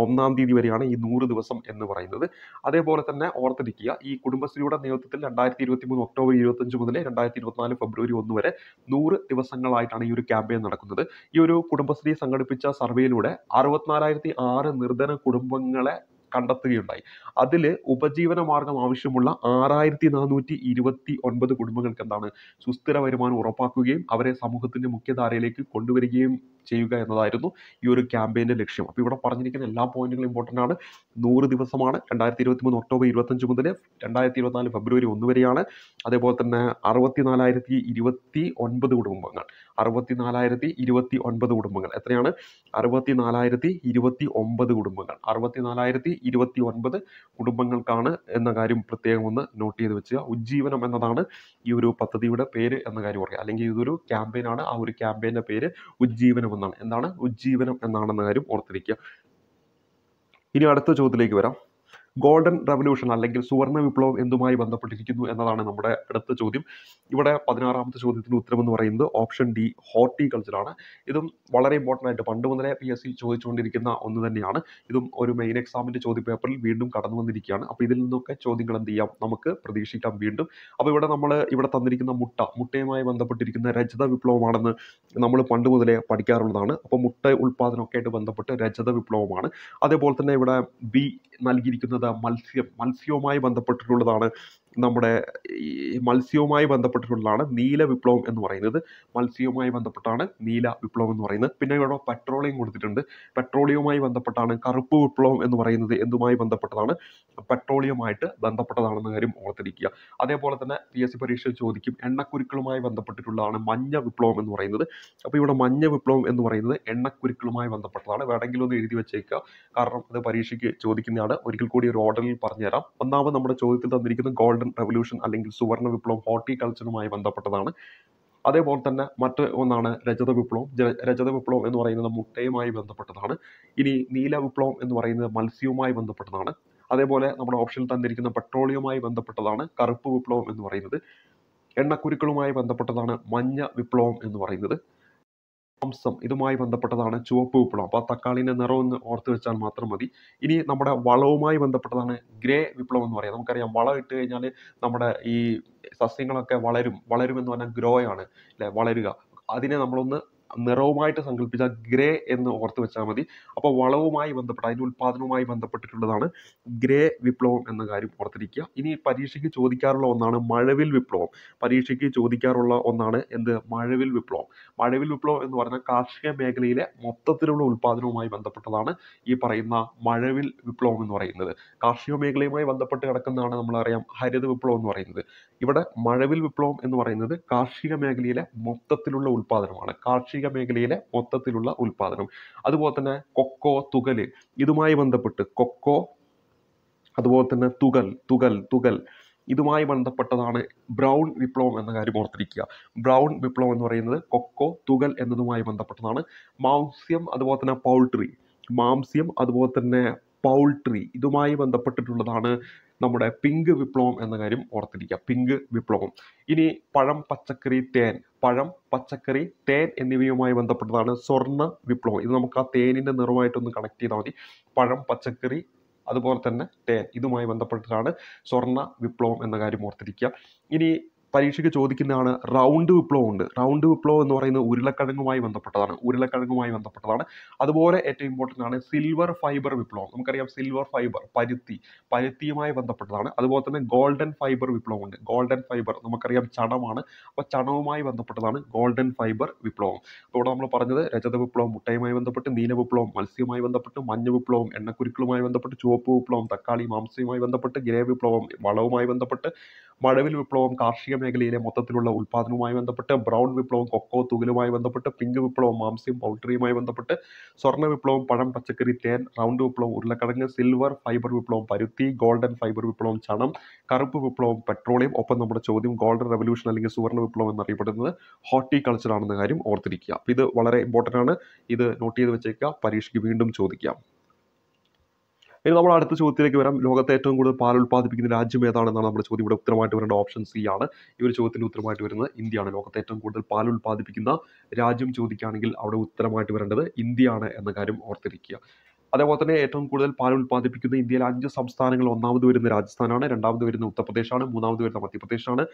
ഒന്നാം തീയതി വരെയാണ് ഈ നൂറ് ദിവസം എന്ന് പറയുന്നത് അതേപോലെ തന്നെ ഓർത്തിരിക്കുക ഈ കുടുംബശ്രീയുടെ നേതൃത്വത്തിൽ രണ്ടായിരത്തി ഇരുപത്തി മൂന്ന് ഒക്ടോബർ ഇരുപത്തി അഞ്ച് മുതൽ രണ്ടായിരത്തി ഇരുപത്തിനാല് ഫെബ്രുവരി ഒന്ന് വരെ നൂറ് ദിവസങ്ങളായിട്ടാണ് ഈ ഒരു ക്യാമ്പയിൻ നടക്കുന്നത് ഈ ഒരു കുടുംബശ്രീ സംഘടിപ്പിച്ച സർവേയിലൂടെ അറുപത്തിനാലായിരത്തി ആറ് നിർധന കുടുംബങ്ങളെ കണ്ടെത്തുകയുണ്ടായി അതിൽ ഉപജീവന മാർഗം ആവശ്യമുള്ള ആറായിരത്തി നാനൂറ്റി ഇരുപത്തി ഒൻപത് കുടുംബങ്ങൾക്ക് എന്താണ് സുസ്ഥിര വരുമാനം ഉറപ്പാക്കുകയും അവരെ സമൂഹത്തിൻ്റെ മുഖ്യധാരയിലേക്ക് കൊണ്ടുവരികയും ചെയ്യുക എന്നതായിരുന്നു ഈ ഒരു ക്യാമ്പയിൻ്റെ ലക്ഷ്യം അപ്പോൾ ഇവിടെ പറഞ്ഞിരിക്കുന്ന എല്ലാ പോയിന്റുകളും ഇമ്പോർട്ടൻ്റ് ആണ് നൂറ് ദിവസമാണ് രണ്ടായിരത്തി ഇരുപത്തി മൂന്ന് ഒക്ടോബർ ഇരുപത്തഞ്ച് മുതൽ രണ്ടായിരത്തി ഇരുപത്തിനാല് ഫെബ്രുവരി ഒന്ന് വരെയാണ് അതേപോലെ തന്നെ അറുപത്തി നാലായിരത്തി ഇരുപത്തി ഒൻപത് കുടുംബങ്ങൾ അറുപത്തി നാലായിരത്തി ഇരുപത്തി ഒൻപത് കുടുംബങ്ങൾ എത്രയാണ് അറുപത്തി നാലായിരത്തി ഇരുപത്തി ഒമ്പത് കുടുംബങ്ങൾ അറുപത്തി നാലായിരത്തി ഇരുപത്തി ഒൻപത് കുടുംബങ്ങൾക്കാണ് എന്ന കാര്യം പ്രത്യേകം ഒന്ന് നോട്ട് ചെയ്ത് വെച്ചുക ഉജ്ജീവനം എന്നതാണ് ഈ ഒരു പദ്ധതിയുടെ പേര് എന്ന കാര്യം പറയുക അല്ലെങ്കിൽ ഇതൊരു ക്യാമ്പയിനാണ് ആ ഒരു ക്യാമ്പയിൻ്റെ പേര് ഉജ്ജീവനം എന്നാണ് എന്താണ് ഉജ്ജീവനം എന്നാണെന്ന കാര്യം ഓർത്തിരിക്കുക ഇനി അടുത്ത ചോദ്യത്തിലേക്ക് വരാം ഗോൾഡൻ റെവല്യൂഷൻ അല്ലെങ്കിൽ സുവർണ വിപ്ലവം എന്തുമായി ബന്ധപ്പെട്ടിരിക്കുന്നു എന്നതാണ് നമ്മുടെ അടുത്ത ചോദ്യം ഇവിടെ പതിനാറാമത്തെ ചോദ്യത്തിൻ്റെ എന്ന് പറയുന്നത് ഓപ്ഷൻ ഡി ഹോർട്ടിക്കൾച്ചറാണ് ഇതും വളരെ ഇമ്പോർട്ടൻ്റ് ആയിട്ട് പണ്ട് മുതലേ പി എസ് സി ചോദിച്ചുകൊണ്ടിരിക്കുന്ന ഒന്ന് തന്നെയാണ് ഇതും ഒരു മെയിൻ എക്സാമിൻ്റെ ചോദ്യപേപ്പറിൽ വീണ്ടും കടന്നു വന്നിരിക്കുകയാണ് അപ്പോൾ ഇതിൽ നിന്നൊക്കെ ചോദ്യങ്ങൾ എന്ത് ചെയ്യാം നമുക്ക് പ്രതീക്ഷിക്കാം വീണ്ടും അപ്പോൾ ഇവിടെ നമ്മൾ ഇവിടെ തന്നിരിക്കുന്ന മുട്ട മുട്ടയുമായി ബന്ധപ്പെട്ടിരിക്കുന്ന രജത വിപ്ലവമാണെന്ന് നമ്മൾ പണ്ട് മുതലേ പഠിക്കാറുള്ളതാണ് അപ്പോൾ മുട്ട ഉൽപ്പാദനമൊക്കെ ആയിട്ട് ബന്ധപ്പെട്ട് രജത വിപ്ലവമാണ് അതേപോലെ തന്നെ ഇവിടെ ബി നൽകിയിരിക്കുന്നത് ബന്ധപ്പെട്ടിട്ടുള്ളത് മത്സ്യം മത്സ്യവുമായി ബന്ധപ്പെട്ടിട്ടുള്ളതാണ് നമ്മുടെ ഈ മത്സ്യവുമായി ബന്ധപ്പെട്ടിട്ടുള്ളതാണ് നീല വിപ്ലവം എന്ന് പറയുന്നത് മത്സ്യവുമായി ബന്ധപ്പെട്ടാണ് നീല വിപ്ലവം എന്ന് പറയുന്നത് പിന്നെ ഇവിടെ പെട്രോളിയം കൊടുത്തിട്ടുണ്ട് പെട്രോളിയവുമായി ബന്ധപ്പെട്ടാണ് കറുപ്പ് വിപ്ലവം എന്ന് പറയുന്നത് എന്തുമായി ബന്ധപ്പെട്ടതാണ് പെട്രോളിയമായിട്ട് ബന്ധപ്പെട്ടതാണെന്ന കാര്യം ഓർത്തിരിക്കുക അതേപോലെ തന്നെ പി എസ് സി പരീക്ഷയിൽ ചോദിക്കും എണ്ണക്കുരുക്കളുമായി ബന്ധപ്പെട്ടിട്ടുള്ളതാണ് മഞ്ഞ വിപ്ലവം എന്ന് പറയുന്നത് അപ്പോൾ ഇവിടെ മഞ്ഞ വിപ്ലവം എന്ന് പറയുന്നത് എണ്ണക്കുരുക്കളുമായി ബന്ധപ്പെട്ടതാണ് വേണമെങ്കിലും ഒന്ന് എഴുതി വെച്ചേക്കുക കാരണം അത് പരീക്ഷയ്ക്ക് ചോദിക്കുന്നതാണ് ഒരിക്കൽ കൂടി ഒരു ഓർഡറിൽ പറഞ്ഞുതരാം ഒന്നാമത് നമ്മുടെ ചോദ്യത്തിൽ തന്നിരിക്കുന്ന ഗോൾഡൻ റെവല്യൂഷൻ അല്ലെങ്കിൽ സുവർണ വിപ്ലവം ഹോർട്ടിക്കൾച്ചറുമായി ബന്ധപ്പെട്ടതാണ് അതേപോലെ തന്നെ മറ്റ് ഒന്നാണ് രജത വിപ്ലവം രജത വിപ്ലവം എന്ന് പറയുന്നത് മുട്ടയുമായി ബന്ധപ്പെട്ടതാണ് ഇനി നീല വിപ്ലവം എന്ന് പറയുന്നത് മത്സ്യവുമായി ബന്ധപ്പെട്ടതാണ് അതേപോലെ നമ്മുടെ ഓപ്ഷനിൽ തന്നിരിക്കുന്ന പെട്രോളിയവുമായി ബന്ധപ്പെട്ടതാണ് കറുപ്പ് വിപ്ലവം എന്ന് പറയുന്നത് എണ്ണക്കുരുക്കളുമായി ബന്ധപ്പെട്ടതാണ് മഞ്ഞ വിപ്ലവം എന്ന് പറയുന്നത് മാംസം ഇതുമായി ബന്ധപ്പെട്ടതാണ് ചുവപ്പ് വിപ്ലവം അപ്പോൾ ആ തക്കാളിൻ്റെ നിറം ഒന്ന് ഓർത്ത് വെച്ചാൽ മാത്രം മതി ഇനി നമ്മുടെ വളവുമായി ബന്ധപ്പെട്ടതാണ് ഗ്രേ വിപ്ലവം എന്ന് പറയാം നമുക്കറിയാം വളം ഇട്ട് കഴിഞ്ഞാൽ നമ്മുടെ ഈ സസ്യങ്ങളൊക്കെ വളരും വളരും എന്ന് പറഞ്ഞാൽ ഗ്രോ ആണ് അല്ലേ വളരുക അതിനെ നമ്മളൊന്ന് നിറവുമായിട്ട് സങ്കല്പിച്ച ഗ്രേ എന്ന് ഓർത്ത് വെച്ചാൽ മതി അപ്പോൾ വളവുമായി ബന്ധപ്പെട്ട അതിൻ്റെ ഉൽപ്പാദനവുമായി ബന്ധപ്പെട്ടിട്ടുള്ളതാണ് ഗ്രേ വിപ്ലവം എന്ന കാര്യം ഓർത്തിരിക്കുക ഇനി പരീക്ഷയ്ക്ക് ചോദിക്കാറുള്ള ഒന്നാണ് മഴവിൽ വിപ്ലവം പരീക്ഷയ്ക്ക് ചോദിക്കാറുള്ള ഒന്നാണ് എന്ത് മഴവിൽ വിപ്ലവം മഴവിൽ വിപ്ലവം എന്ന് പറഞ്ഞാൽ കാർഷിക മേഖലയിലെ മൊത്തത്തിലുള്ള ഉൽപ്പാദനവുമായി ബന്ധപ്പെട്ടതാണ് ഈ പറയുന്ന മഴവിൽ വിപ്ലവം എന്ന് പറയുന്നത് കാർഷിക മേഖലയുമായി ബന്ധപ്പെട്ട് കിടക്കുന്നതാണ് നമ്മളറിയാം ഹരിത വിപ്ലവം എന്ന് പറയുന്നത് ഇവിടെ മഴവിൽ വിപ്ലവം എന്ന് പറയുന്നത് കാർഷിക മേഖലയിലെ മൊത്തത്തിലുള്ള ഉൽപ്പാദനമാണ് കാർഷിക കാർഷിക മേഖലയിലെ മൊത്തത്തിലുള്ള ഉൽപാദനം അതുപോലെ തന്നെ കൊക്കോ തുകൽ ഇതുമായി ബന്ധപ്പെട്ട് കൊക്കോ അതുപോലെ തന്നെ തുകൽ തുകൽ തുകൽ ഇതുമായി ബന്ധപ്പെട്ടതാണ് ബ്രൗൺ വിപ്ലവം എന്ന കാര്യം ഓർത്തിരിക്കുക ബ്രൗൺ വിപ്ലവം എന്ന് പറയുന്നത് കൊക്കോ തുകൽ എന്നതുമായി ബന്ധപ്പെട്ടതാണ് മാംസ്യം അതുപോലെ തന്നെ പൗൾട്രി മാംസ്യം അതുപോലെ തന്നെ പൗൾട്രി ഇതുമായി ബന്ധപ്പെട്ടിട്ടുള്ളതാണ് നമ്മുടെ പിങ്ക് വിപ്ലവം എന്ന കാര്യം ഓർത്തിരിക്കുക പിങ്ക് വിപ്ലവം ഇനി പഴം പച്ചക്കറി തേൻ പഴം പച്ചക്കറി തേൻ എന്നിവയുമായി ബന്ധപ്പെട്ടതാണ് സ്വർണ്ണ വിപ്ലവം ഇത് നമുക്ക് ആ തേനിൻ്റെ നിറവുമായിട്ടൊന്ന് കണക്ട് ചെയ്താൽ മതി പഴം പച്ചക്കറി അതുപോലെ തന്നെ തേൻ ഇതുമായി ബന്ധപ്പെട്ടതാണ് സ്വർണ്ണ വിപ്ലവം എന്ന കാര്യം ഓർത്തിരിക്കുക ഇനി പരീക്ഷയ്ക്ക് ചോദിക്കുന്നതാണ് റൗണ്ട് വിപ്ലവം ഉണ്ട് റൗണ്ട് വിപ്ലവം എന്ന് പറയുന്നത് ഉരുളക്കിഴങ്ങുമായി ബന്ധപ്പെട്ടതാണ് ഉരുളക്കിഴങ്ങുമായി ബന്ധപ്പെട്ടതാണ് അതുപോലെ ഏറ്റവും ഇമ്പോർട്ടൻ്റ് ആണ് സിൽവർ ഫൈബർ വിപ്ലവം നമുക്കറിയാം സിൽവർ ഫൈബർ പരുത്തി പരുത്തിയുമായി ബന്ധപ്പെട്ടതാണ് അതുപോലെ തന്നെ ഗോൾഡൻ ഫൈബർ വിപ്ലവം ഉണ്ട് ഗോൾഡൻ ഫൈബർ നമുക്കറിയാം ചണമാണ് അപ്പോൾ ചണവുമായി ബന്ധപ്പെട്ടതാണ് ഗോൾഡൻ ഫൈബർ വിപ്ലവം അപ്പോൾ ഇവിടെ നമ്മൾ പറഞ്ഞത് രജത വിപ്ലവം മുട്ടയുമായി ബന്ധപ്പെട്ട് നീല വിപ്ലവം മത്സ്യവുമായി ബന്ധപ്പെട്ട് മഞ്ഞ വിപ്ലവം എണ്ണക്കുരുക്കളുമായി ബന്ധപ്പെട്ട് ചുവപ്പ് വിപ്ലവം തക്കാളി മാംസവുമായി ബന്ധപ്പെട്ട് ഗ്രേ വിപ്ലവം വളവുമായി ബന്ധപ്പെട്ട് മഴവിൽ വിപ്ലവം കാർഷിക മേഖലയിലെ മൊത്തത്തിലുള്ള ഉൽപാദനവുമായി ബന്ധപ്പെട്ട് ബ്രൗൺ വിപ്ലവം കൊക്കോ തുകലുമായി ബന്ധപ്പെട്ട് പിങ്ക് വിപ്ലവം മാംസ്യം പൗൾട്രിയുമായി ബന്ധപ്പെട്ട് സ്വർണ്ണ വിപ്ലവം പഴം പച്ചക്കറി തേൻ റൗണ്ട് വിപ്ലവം ഉരുളക്കിഴങ്ങ് സിൽവർ ഫൈബർ വിപ്ലവം പരുത്തി ഗോൾഡൻ ഫൈബർ വിപ്ലവം ചണം കറുപ്പ് വിപ്ലവം പെട്രോളിയം ഒപ്പം നമ്മുടെ ചോദ്യം ഗോൾഡൻ റെവല്യൂഷൻ അല്ലെങ്കിൽ സുവർണ്ണ വിപ്ലവം എന്നറിയപ്പെടുന്നത് ഹോർട്ടിക്കൾച്ചർ ആണെന്ന കാര്യം ഓർത്തിരിക്കുക ഇത് വളരെ ഇമ്പോർട്ടൻ്റ് ആണ് ഇത് നോട്ട് ചെയ്ത് വെച്ചേക്കുക പരീക്ഷയ്ക്ക് വീണ്ടും ചോദിക്കാം ഇനി നമ്മൾ അടുത്ത ചോദ്യത്തിലേക്ക് വരാം ലോകത്തെ ഏറ്റവും കൂടുതൽ പാൽ ഉൽപ്പാദിപ്പിക്കുന്ന രാജ്യം ഏതാണെന്നാണ് നമ്മുടെ ചോദ്യം ഇവിടെ ഉത്തരമായിട്ട് വരേണ്ട ഓപ്ഷൻ സി ആണ് ഈ ഒരു ചോദ്യത്തിന് ഉത്തരമായിട്ട് വരുന്നത് ഇന്ത്യയാണ് ലോകത്തെ ഏറ്റവും കൂടുതൽ പാൽ ഉൽപ്പാദിപ്പിക്കുന്ന രാജ്യം ചോദിക്കുകയാണെങ്കിൽ അവിടെ ഉത്തരമായിട്ട് വരേണ്ടത് ഇന്ത്യയാണ് എന്ന കാര്യം ഓർത്തിരിക്കുക അതേപോലെ തന്നെ ഏറ്റവും കൂടുതൽ പാൽ ഉൽപ്പാദിപ്പിക്കുന്ന ഇന്ത്യയിലെ അഞ്ച് സംസ്ഥാനങ്ങൾ ഒന്നാമത് വരുന്ന രാജസ്ഥാനാണ് രണ്ടാമത് വരുന്ന ഉത്തർപ്രദേശാണ് മൂന്നാമത് വരുന്ന മധ്യപ്രദേശാണ്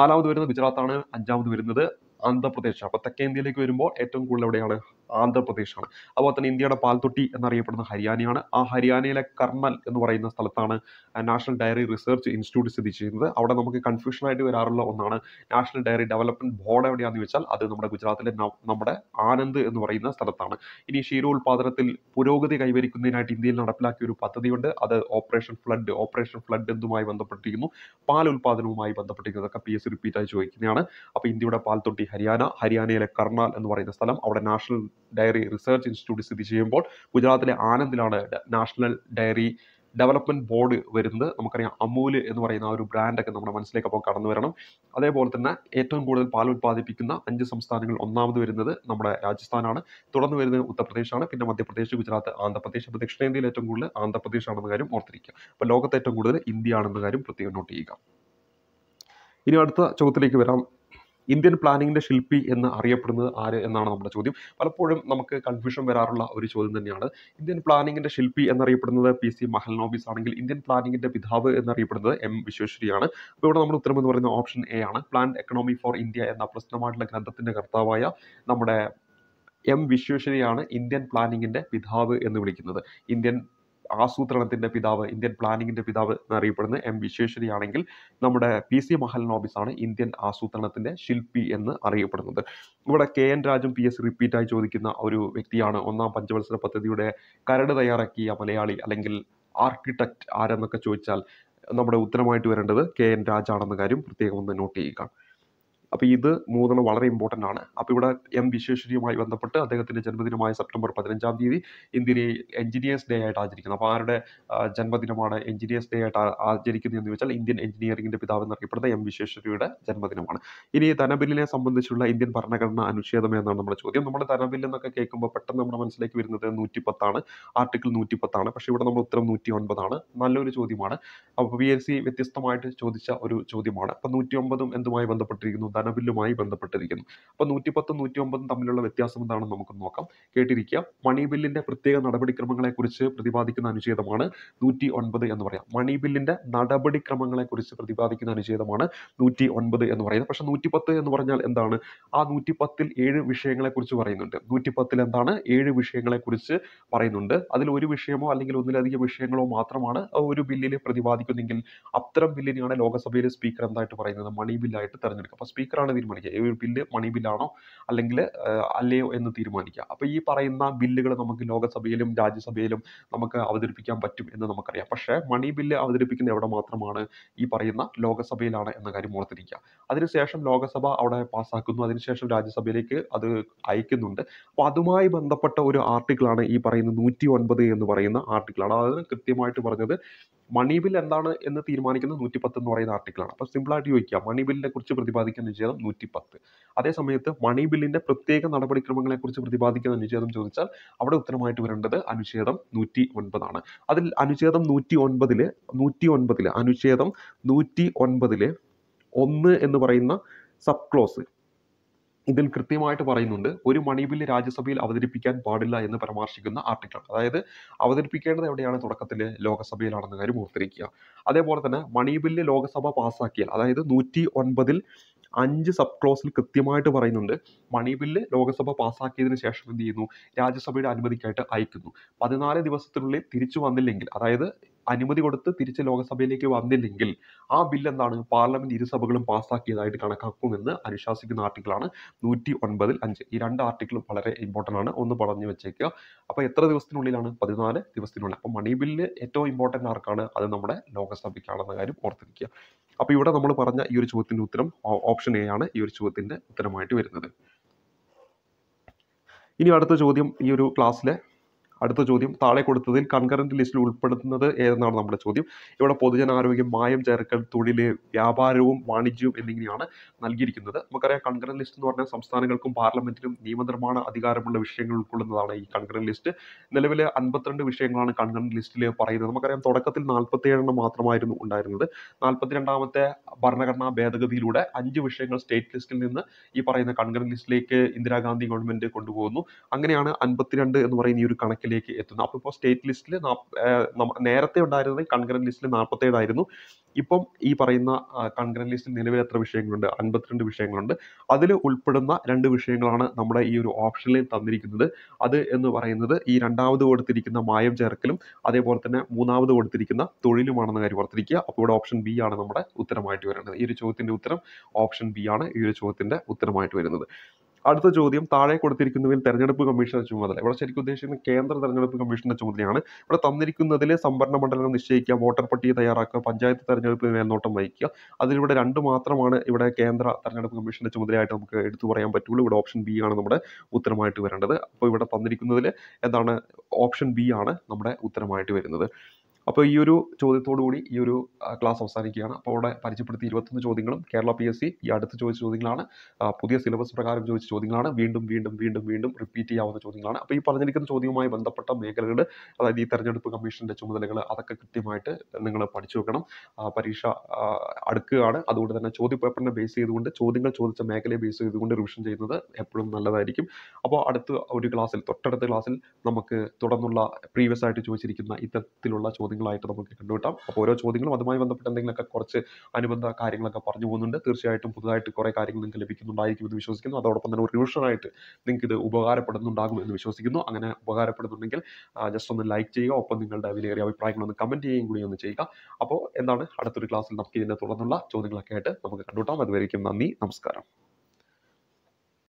നാലാമത് വരുന്നത് ഗുജറാത്താണ് അഞ്ചാമത് വരുന്നത് ആന്ധ്രാപ്രദേശ് അപ്പോൾ തെക്കേ ഇന്ത്യയിലേക്ക് വരുമ്പോൾ ഏറ്റവും കൂടുതൽ എവിടെയാണ് ആന്ധ്രാപ്രദേശാണ് അതുപോലെ തന്നെ ഇന്ത്യയുടെ പാൽത്തൊട്ടി എന്നറിയപ്പെടുന്ന ഹരിയാനയാണ് ആ ഹരിയാനയിലെ കർണൽ എന്ന് പറയുന്ന സ്ഥലത്താണ് നാഷണൽ ഡയറി റിസർച്ച് ഇൻസ്റ്റിറ്റ്യൂട്ട് സ്ഥിതി ചെയ്യുന്നത് അവിടെ നമുക്ക് കൺഫ്യൂഷൻ ആയിട്ട് വരാറുള്ള ഒന്നാണ് നാഷണൽ ഡയറി ഡെവലപ്മെന്റ് ബോർഡ് എവിടെയാണെന്ന് വെച്ചാൽ അത് നമ്മുടെ ഗുജറാത്തിലെ നമ്മുടെ ആനന്ദ് എന്ന് പറയുന്ന സ്ഥലത്താണ് ഇനി ക്ഷീരോത്പാദനത്തിൽ പുരോഗതി കൈവരിക്കുന്നതിനായിട്ട് ഇന്ത്യയിൽ നടപ്പിലാക്കിയ ഒരു പദ്ധതിയുണ്ട് അത് ഓപ്പറേഷൻ ഫ്ലഡ് ഓപ്പറേഷൻ ഫ്ലഡ് എന്തുമായി ബന്ധപ്പെട്ടിരിക്കുന്നു പാൽ ഉൽപാദനവുമായി ബന്ധപ്പെട്ടിരിക്കുന്നതൊക്കെ പി എസ് റിപ്പീറ്റായി ചോദിക്കുന്നതാണ് അപ്പോൾ ഇന്ത്യയുടെ പാൽത്തൊട്ടി ഹരിയാന ഹരിയാനയിലെ കർണാൽ എന്ന് പറയുന്ന സ്ഥലം അവിടെ നാഷണൽ ഡയറി റിസർച്ച് ഇൻസ്റ്റിറ്റ്യൂട്ട് സ്ഥിതി ചെയ്യുമ്പോൾ ഗുജറാത്തിലെ ആനന്ദിലാണ് നാഷണൽ ഡയറി ഡെവലപ്മെന്റ് ബോർഡ് വരുന്നത് നമുക്കറിയാം അമൂൽ എന്ന് പറയുന്ന ആ ഒരു ബ്രാൻഡൊക്കെ നമ്മുടെ മനസ്സിലേക്ക് അപ്പോൾ കടന്നു വരണം അതേപോലെ തന്നെ ഏറ്റവും കൂടുതൽ പാൽ ഉത്പാദിപ്പിക്കുന്ന അഞ്ച് സംസ്ഥാനങ്ങൾ ഒന്നാമത് വരുന്നത് നമ്മുടെ രാജസ്ഥാനാണ് തുടർന്ന് വരുന്നത് ഉത്തർപ്രദേശാണ് പിന്നെ മധ്യപ്രദേശ് ഗുജറാത്ത് ആന്ധ്രാപ്രദേശ് അപ്പോൾ ദക്ഷിണേന്ത്യയിൽ ഏറ്റവും കൂടുതൽ ആന്ധ്രാപ്രദേശ് ആണെന്ന കാര്യം ഓർത്തിരിക്കുക അപ്പോൾ ലോകത്ത് ഏറ്റവും കൂടുതൽ ഇന്ത്യ ആണെന്ന കാര്യം പ്രത്യേകം നോട്ട് ചെയ്യുക ഇനി അടുത്ത ചോദ്യത്തിലേക്ക് വരാം ഇന്ത്യൻ പ്ലാനിങ്ങിൻ്റെ ശില്പി എന്ന് അറിയപ്പെടുന്നത് ആര് എന്നാണ് നമ്മുടെ ചോദ്യം പലപ്പോഴും നമുക്ക് കൺഫ്യൂഷൻ വരാറുള്ള ഒരു ചോദ്യം തന്നെയാണ് ഇന്ത്യൻ പ്ലാനിങ്ങിൻ്റെ ശില്പി എന്നറിയപ്പെടുന്നത് പി സി മഹൽനോബിസ് ആണെങ്കിൽ ഇന്ത്യൻ പ്ലാനിങ്ങിൻ്റെ പിതാവ് എന്നറിയപ്പെടുന്നത് എം വിശ്വേശ്വരിയാണ് അപ്പോൾ ഇവിടെ നമ്മുടെ ഉത്തരം എന്ന് പറയുന്ന ഓപ്ഷൻ എ ആണ് പ്ലാൻഡ് എക്കണോമി ഫോർ ഇന്ത്യ എന്ന പ്രശ്നമായിട്ടുള്ള ഗ്രന്ഥത്തിൻ്റെ കർത്താവായ നമ്മുടെ എം വിശ്വേശ്വരിയാണ് ഇന്ത്യൻ പ്ലാനിങ്ങിൻ്റെ പിതാവ് എന്ന് വിളിക്കുന്നത് ഇന്ത്യൻ ആസൂത്രണത്തിൻ്റെ പിതാവ് ഇന്ത്യൻ പ്ലാനിങ്ങിൻ്റെ പിതാവ് എന്നറിയപ്പെടുന്ന എം വിശ്വേശ്വരി ആണെങ്കിൽ നമ്മുടെ പി സി മഹലിൻ ഇന്ത്യൻ ആസൂത്രണത്തിൻ്റെ ശില്പി എന്ന് അറിയപ്പെടുന്നത് ഇവിടെ കെ എൻ രാജും പി എസ് റിപ്പീറ്റായി ചോദിക്കുന്ന ഒരു വ്യക്തിയാണ് ഒന്നാം പഞ്ചവത്സര പദ്ധതിയുടെ കരട് തയ്യാറാക്കിയ മലയാളി അല്ലെങ്കിൽ ആർക്കിടെക്റ്റ് ആരെന്നൊക്കെ ചോദിച്ചാൽ നമ്മുടെ ഉത്തരമായിട്ട് വരേണ്ടത് കെ എൻ രാജാണെന്ന കാര്യം പ്രത്യേകം ഒന്ന് നോട്ട് ചെയ്യുക അപ്പോൾ ഇത് മൂന്നെണ്ണം വളരെ ഇമ്പോർട്ടൻ്റ് ആണ് അപ്പോൾ ഇവിടെ എം വിശ്വേശ്വരിയുമായി ബന്ധപ്പെട്ട് അദ്ദേഹത്തിൻ്റെ ജന്മദിനമായ സെപ്റ്റംബർ പതിനഞ്ചാം തീയതി ഇന്ത്യയിൽ എഞ്ചിനീയേഴ്സ് ഡേ ആയിട്ട് ആചരിക്കുന്നത് അപ്പോൾ ആരുടെ ജന്മദിനമാണ് എഞ്ചിനീയേഴ്സ് ഡേ ആയിട്ട് ആചരിക്കുന്നത് എന്ന് വെച്ചാൽ ഇന്ത്യൻ എഞ്ചിനീയറിംഗിൻ്റെ പിതാവ് എന്നറിയപ്പെടുന്ന എം വിശ്വേശ്വരിയുടെ ജന്മദിനമാണ് ഇനി ധനബില്ലിനെ സംബന്ധിച്ചുള്ള ഇന്ത്യൻ ഭരണഘടന അനുച്ഛേദം എന്നാണ് നമ്മുടെ ചോദ്യം നമ്മൾ ധനബില്ല് എന്നൊക്കെ കേൾക്കുമ്പോൾ പെട്ടെന്ന് നമ്മുടെ മനസ്സിലേക്ക് വരുന്നത് പത്താണ് ആർട്ടിക്കിൾ പത്താണ് പക്ഷേ ഇവിടെ നമ്മൾ ഉത്തരം നൂറ്റി ഒൻപതാണ് നല്ലൊരു ചോദ്യമാണ് അപ്പോൾ പി എസ് സി വ്യത്യസ്തമായിട്ട് ചോദിച്ച ഒരു ചോദ്യമാണ് അപ്പോൾ നൂറ്റി ഒമ്പതും എന്തുമായി ബന്ധപ്പെട്ടിരിക്കുന്നു ധനബില്ലുമായി ബന്ധപ്പെട്ടിരിക്കുന്നു അപ്പോൾ നൂറ്റിപ്പത്തും നൂറ്റി ഒമ്പതും തമ്മിലുള്ള വ്യത്യാസം എന്താണെന്ന് നമുക്ക് നോക്കാം കേട്ടിരിക്കുക മണി ബില്ലിന്റെ പ്രത്യേക നടപടിക്രമങ്ങളെക്കുറിച്ച് പ്രതിപാദിക്കുന്ന അനുച്ഛേദമാണ് നൂറ്റി ഒൻപത് എന്ന് പറയാം മണി നടപടിക്രമങ്ങളെ നടപടിക്രമങ്ങളെക്കുറിച്ച് പ്രതിപാദിക്കുന്ന അനുച്ഛേദമാണ് നൂറ്റി ഒൻപത് എന്ന് പറയുന്നത് പക്ഷേ പത്ത് എന്ന് പറഞ്ഞാൽ എന്താണ് ആ പത്തിൽ ഏഴ് വിഷയങ്ങളെക്കുറിച്ച് പറയുന്നുണ്ട് പത്തിൽ എന്താണ് ഏഴ് വിഷയങ്ങളെക്കുറിച്ച് പറയുന്നുണ്ട് അതിൽ ഒരു വിഷയമോ അല്ലെങ്കിൽ ഒന്നിലധികം വിഷയങ്ങളോ മാത്രമാണ് ഒരു ബില്ലിൽ പ്രതിപാദിക്കുന്നെങ്കിൽ അത്തരം ബില്ലിനെയാണ് ലോകസഭയിലെ സ്പീക്കർ എന്തായിട്ട് പറയുന്നത് മണി ബില്ലായിട്ട് തെരഞ്ഞെടുക്കുക അപ്പോൾ സ്പീക്കറാണ് തീരുമാനിക്കുക ഈ ബില്ല് മണി ബില്ലാണോ അല്ലെങ്കിൽ അല്ലയോ എന്ന് തീരുമാനിക്കുക അപ്പോൾ ഈ പറയുന്ന ബില്ലുകൾ നമുക്ക് ലോകസഭയിലും രാജ്യസഭയിലും നമുക്ക് അവതരിപ്പിക്കാൻ പറ്റും എന്ന് നമുക്കറിയാം പക്ഷേ മണി ബില്ല് അവതരിപ്പിക്കുന്ന എവിടെ മാത്രമാണ് ഈ പറയുന്ന ലോകസഭയിലാണ് എന്ന കാര്യം ഓർത്തിരിക്കുക അതിനുശേഷം ലോകസഭ അവിടെ പാസ്സാക്കുന്നു അതിനുശേഷം രാജ്യസഭയിലേക്ക് അത് അയക്കുന്നുണ്ട് അപ്പോൾ അതുമായി ബന്ധപ്പെട്ട ഒരു ആർട്ടിക്കിളാണ് ഈ പറയുന്ന നൂറ്റി ഒൻപത് എന്ന് പറയുന്ന ആർട്ടിക്കിളാണ് അതായത് കൃത്യമായിട്ട് പറഞ്ഞത് മണി ബിൽ എന്താണ് എന്ന് തീരുമാനിക്കുന്നത് നൂറ്റി പത്ത് എന്ന് പറയുന്ന ആർട്ടിക്കിളാണ് അപ്പോൾ സിമ്പിളായിട്ട് ചോദിക്കുക മണി ബില്ലിനെ കുറിച്ച് പ്രതിപാദിക്കുന്ന അനുച്ഛേദം നൂറ്റി പത്ത് അതേ സമയത്ത് മണി ബില്ലിൻ്റെ പ്രത്യേക നടപടിക്രമങ്ങളെ കുറിച്ച് പ്രതിപാദിക്കുന്ന അനുച്ഛേദം ചോദിച്ചാൽ അവിടെ ഉത്തരമായിട്ട് വരേണ്ടത് അനുച്ഛേദം നൂറ്റി ഒൻപതാണ് അതിൽ അനുച്ഛേദം നൂറ്റി ഒൻപതിൽ നൂറ്റി ഒൻപതിൽ അനുച്ഛേദം നൂറ്റി ഒൻപതിൽ ഒന്ന് എന്ന് പറയുന്ന സബ് ക്ലോസ് ഇതിൽ കൃത്യമായിട്ട് പറയുന്നുണ്ട് ഒരു മണി ബില്ല് രാജ്യസഭയിൽ അവതരിപ്പിക്കാൻ പാടില്ല എന്ന് പരാമർശിക്കുന്ന ആർട്ടിക്കിൾ അതായത് അവതരിപ്പിക്കേണ്ടത് എവിടെയാണ് തുടക്കത്തിൽ ലോകസഭയിലാണെന്ന കാര്യം ഓർത്തിരിക്കുക അതേപോലെ തന്നെ മണി ബില്ല് ലോകസഭ പാസ്സാക്കിയാൽ അതായത് നൂറ്റി ഒൻപതിൽ അഞ്ച് സബ് ക്ലോസിൽ കൃത്യമായിട്ട് പറയുന്നുണ്ട് മണി ബില്ല് ലോകസഭ പാസ്സാക്കിയതിന് ശേഷം എന്ത് ചെയ്യുന്നു രാജ്യസഭയുടെ അനുമതിക്കായിട്ട് അയക്കുന്നു പതിനാല് ദിവസത്തിനുള്ളിൽ തിരിച്ചു വന്നില്ലെങ്കിൽ അതായത് അനുമതി കൊടുത്ത് തിരിച്ച് ലോകസഭയിലേക്ക് വന്നില്ലെങ്കിൽ ആ ബില്ല് എന്താണ് പാർലമെന്റ് ഇരുസഭകളും പാസ്സാക്കിയതായിട്ട് കണക്കാക്കുമെന്ന് അനുശാസിക്കുന്ന ആർട്ടിക്കിളാണ് നൂറ്റി ഒൻപതിൽ അഞ്ച് ഈ രണ്ട് ആർട്ടിക്കിളും വളരെ ഇമ്പോർട്ടൻ്റ് ആണ് ഒന്ന് പറഞ്ഞു വെച്ചേക്കുക അപ്പോൾ എത്ര ദിവസത്തിനുള്ളിലാണ് പതിനാല് ദിവസത്തിനുള്ളിൽ അപ്പോൾ മണി ബില്ല് ഏറ്റവും ഇമ്പോർട്ടൻ്റ് ആർക്കാണ് അത് നമ്മുടെ ലോകസഭയ്ക്കാണെന്ന കാര്യം ഓർത്തിരിക്കുക അപ്പോൾ ഇവിടെ നമ്മൾ പറഞ്ഞ ഈ ഒരു ചോദ്യത്തിൻ്റെ ഉത്തരം ഓപ്ഷൻ എ ആണ് ഈ ഒരു ചോദ്യത്തിൻ്റെ ഉത്തരമായിട്ട് വരുന്നത് ഇനി അടുത്ത ചോദ്യം ഈ ഒരു ക്ലാസ്സിലെ അടുത്ത ചോദ്യം താഴെ കൊടുത്തതിൽ കൺകറന്റ് ലിസ്റ്റിൽ ഉൾപ്പെടുന്നത് ഏതെന്നാണ് നമ്മുടെ ചോദ്യം ഇവിടെ പൊതുജനാരോഗ്യം മായം ചേർക്കൽ തൊഴിൽ വ്യാപാരവും വാണിജ്യവും എന്നിങ്ങനെയാണ് നൽകിയിരിക്കുന്നത് നമുക്കറിയാം കൺകറന്റ് ലിസ്റ്റ് എന്ന് പറഞ്ഞാൽ സംസ്ഥാനങ്ങൾക്കും പാർലമെന്റിനും നിയമനിർമ്മാണ അധികാരമുള്ള വിഷയങ്ങൾ ഉൾക്കൊള്ളുന്നതാണ് ഈ കൺകറന്റ് ലിസ്റ്റ് നിലവിലെ അൻപത്തിരണ്ട് വിഷയങ്ങളാണ് കൺകറന്റ് ലിസ്റ്റിൽ പറയുന്നത് നമുക്കറിയാം തുടക്കത്തിൽ ഏഴെണ്ണം മാത്രമായിരുന്നു ഉണ്ടായിരുന്നത് നാൽപ്പത്തിരണ്ടാമത്തെ ഭരണഘടനാ ഭേദഗതിയിലൂടെ അഞ്ച് വിഷയങ്ങൾ സ്റ്റേറ്റ് ലിസ്റ്റിൽ നിന്ന് ഈ പറയുന്ന കൺകറന്റ് ലിസ്റ്റിലേക്ക് ഇന്ദിരാഗാന്ധി ഗവൺമെന്റ് കൊണ്ടുപോകുന്നു അങ്ങനെയാണ് അൻപത്തിരണ്ട് എന്ന് പറയുന്ന ഈ ഒരു കണക്ക് റാങ്കിലേക്ക് എത്തുന്നു അപ്പോൾ ഇപ്പോൾ സ്റ്റേറ്റ് ലിസ്റ്റിൽ നേരത്തെ ഉണ്ടായിരുന്നത് കൺഗ്രന്റ് ലിസ്റ്റിൽ നാൽപ്പത്തേഴായിരുന്നു ഇപ്പം ഈ പറയുന്ന കൺഗ്രന്റ് ലിസ്റ്റിൽ നിലവിൽ എത്ര വിഷയങ്ങളുണ്ട് അൻപത്തിരണ്ട് വിഷയങ്ങളുണ്ട് അതിൽ ഉൾപ്പെടുന്ന രണ്ട് വിഷയങ്ങളാണ് നമ്മുടെ ഈ ഒരു ഓപ്ഷനിൽ തന്നിരിക്കുന്നത് അത് എന്ന് പറയുന്നത് ഈ രണ്ടാമത് കൊടുത്തിരിക്കുന്ന മായം ചേർക്കലും അതേപോലെ തന്നെ മൂന്നാമത് കൊടുത്തിരിക്കുന്ന തൊഴിലുമാണെന്ന കാര്യം ഓർത്തിരിക്കുക അപ്പോൾ ഇവിടെ ഓപ്ഷൻ ബി ആണ് നമ്മുടെ ഉത്തരമായിട്ട് വരേണ്ടത് ഈ ഒരു ചോദ്യത്തിൻ്റെ ഉത്തരം ഓപ്ഷൻ ബി ആണ് ഈ ഒരു ചോദ്യത്തിൻ്റെ ഉത്തരമായിട്ട് വരുന്നത് അടുത്ത ചോദ്യം താഴെ കൊടുത്തിരിക്കുന്നതിൽ തെരഞ്ഞെടുപ്പ് കമ്മീഷന്റെ ചുമതല ഇവിടെ ശരിക്കും ഉദ്ദേശിക്കുന്നത് കേന്ദ്ര തെരഞ്ഞെടുപ്പ് കമ്മീഷന്റെ ചുമതലയാണ് ഇവിടെ തന്നിരിക്കുന്നതിൽ സംവരണ മണ്ഡലങ്ങൾ നിശ്ചയിക്കുക വോട്ടർ പട്ടിക തയ്യാറാക്കുക പഞ്ചായത്ത് തെരഞ്ഞെടുപ്പിന് മേൽനോട്ടം വഹിക്കുക അതിലിവിടെ രണ്ട് മാത്രമാണ് ഇവിടെ കേന്ദ്ര തെരഞ്ഞെടുപ്പ് കമ്മീഷന്റെ ചുമതലയായിട്ട് നമുക്ക് എടുത്തു പറയാൻ പറ്റുള്ളൂ ഇവിടെ ഓപ്ഷൻ ബി ആണ് നമ്മുടെ ഉത്തരമായിട്ട് വരേണ്ടത് അപ്പോൾ ഇവിടെ തന്നിരിക്കുന്നതിൽ എന്താണ് ഓപ്ഷൻ ബി ആണ് നമ്മുടെ ഉത്തരമായിട്ട് വരുന്നത് അപ്പോൾ ഈ ഒരു കൂടി ഈ ഒരു ക്ലാസ് അവസാനിക്കുകയാണ് അപ്പോൾ അവിടെ പരിചയപ്പെടുത്തിയ ഇരുപത്തൊന്ന് ചോദ്യങ്ങളും കേരള പി എസ് സി ഈ അടുത്ത് ചോദിച്ച ചോദ്യങ്ങളാണ് പുതിയ സിലബസ് പ്രകാരം ചോദിച്ച ചോദ്യങ്ങളാണ് വീണ്ടും വീണ്ടും വീണ്ടും വീണ്ടും റിപ്പീറ്റ് ചെയ്യാവുന്ന ചോദ്യങ്ങളാണ് അപ്പോൾ ഈ പറഞ്ഞിരിക്കുന്ന ചോദ്യവുമായി ബന്ധപ്പെട്ട മേഖലകൾ അതായത് ഈ തെരഞ്ഞെടുപ്പ് കമ്മീഷൻ്റെ ചുമതലകൾ അതൊക്കെ കൃത്യമായിട്ട് നിങ്ങൾ പഠിച്ചു വെക്കണം പരീക്ഷ അടുക്കുകയാണ് അതുകൊണ്ട് തന്നെ ചോദ്യ പേപ്പറിനെ ബേസ് ചെയ്തുകൊണ്ട് ചോദ്യങ്ങൾ ചോദിച്ച മേഖലയെ ബേസ് ചെയ്തുകൊണ്ട് റിവിഷൻ ചെയ്യുന്നത് എപ്പോഴും നല്ലതായിരിക്കും അപ്പോൾ അടുത്ത ഒരു ക്ലാസ്സിൽ തൊട്ടടുത്ത ക്ലാസ്സിൽ നമുക്ക് തുടർന്നുള്ള പ്രീവിയസ് ആയിട്ട് ചോദിച്ചിരിക്കുന്ന ഇത്തരത്തിലുള്ള ചോദ്യങ്ങൾ ചോദ്യങ്ങളായിട്ട് നമുക്ക് കണ്ടുകിട്ടാം അപ്പോൾ ഓരോ ചോദ്യങ്ങളും അതുമായി ബന്ധപ്പെട്ട് എന്തെങ്കിലുമൊക്കെ കുറച്ച് അനുബന്ധ കാര്യങ്ങളൊക്കെ പറഞ്ഞു പോകുന്നുണ്ട് തീർച്ചയായിട്ടും പുതുതായിട്ട് കുറേ കാര്യങ്ങൾ നിങ്ങൾക്ക് ലഭിക്കുന്നുണ്ടായിരിക്കും എന്ന് വിശ്വസിക്കുന്നു അതോടൊപ്പം തന്നെ ഒരു ആയിട്ട് നിങ്ങൾക്ക് ഇത് ഉപകാരപ്പെടുന്നുണ്ടാകും എന്ന് വിശ്വസിക്കുന്നു അങ്ങനെ ഉപകാരപ്പെടുന്നുണ്ടെങ്കിൽ ജസ്റ്റ് ഒന്ന് ലൈക്ക് ചെയ്യുക ഒപ്പം നിങ്ങളുടെ വിലയേറിയ അഭിപ്രായങ്ങൾ ഒന്ന് കമൻറ്റ് ചെയ്യുകയും കൂടി ഒന്ന് ചെയ്യുക അപ്പോൾ എന്താണ് അടുത്തൊരു ക്ലാസ്സിൽ നമുക്ക് ഇതിനെ തുടർന്നുള്ള ചോദ്യങ്ങളൊക്കെ ആയിട്ട് നമുക്ക് കണ്ടുകിട്ടാം അതുവരേക്കും നന്ദി നമസ്കാരം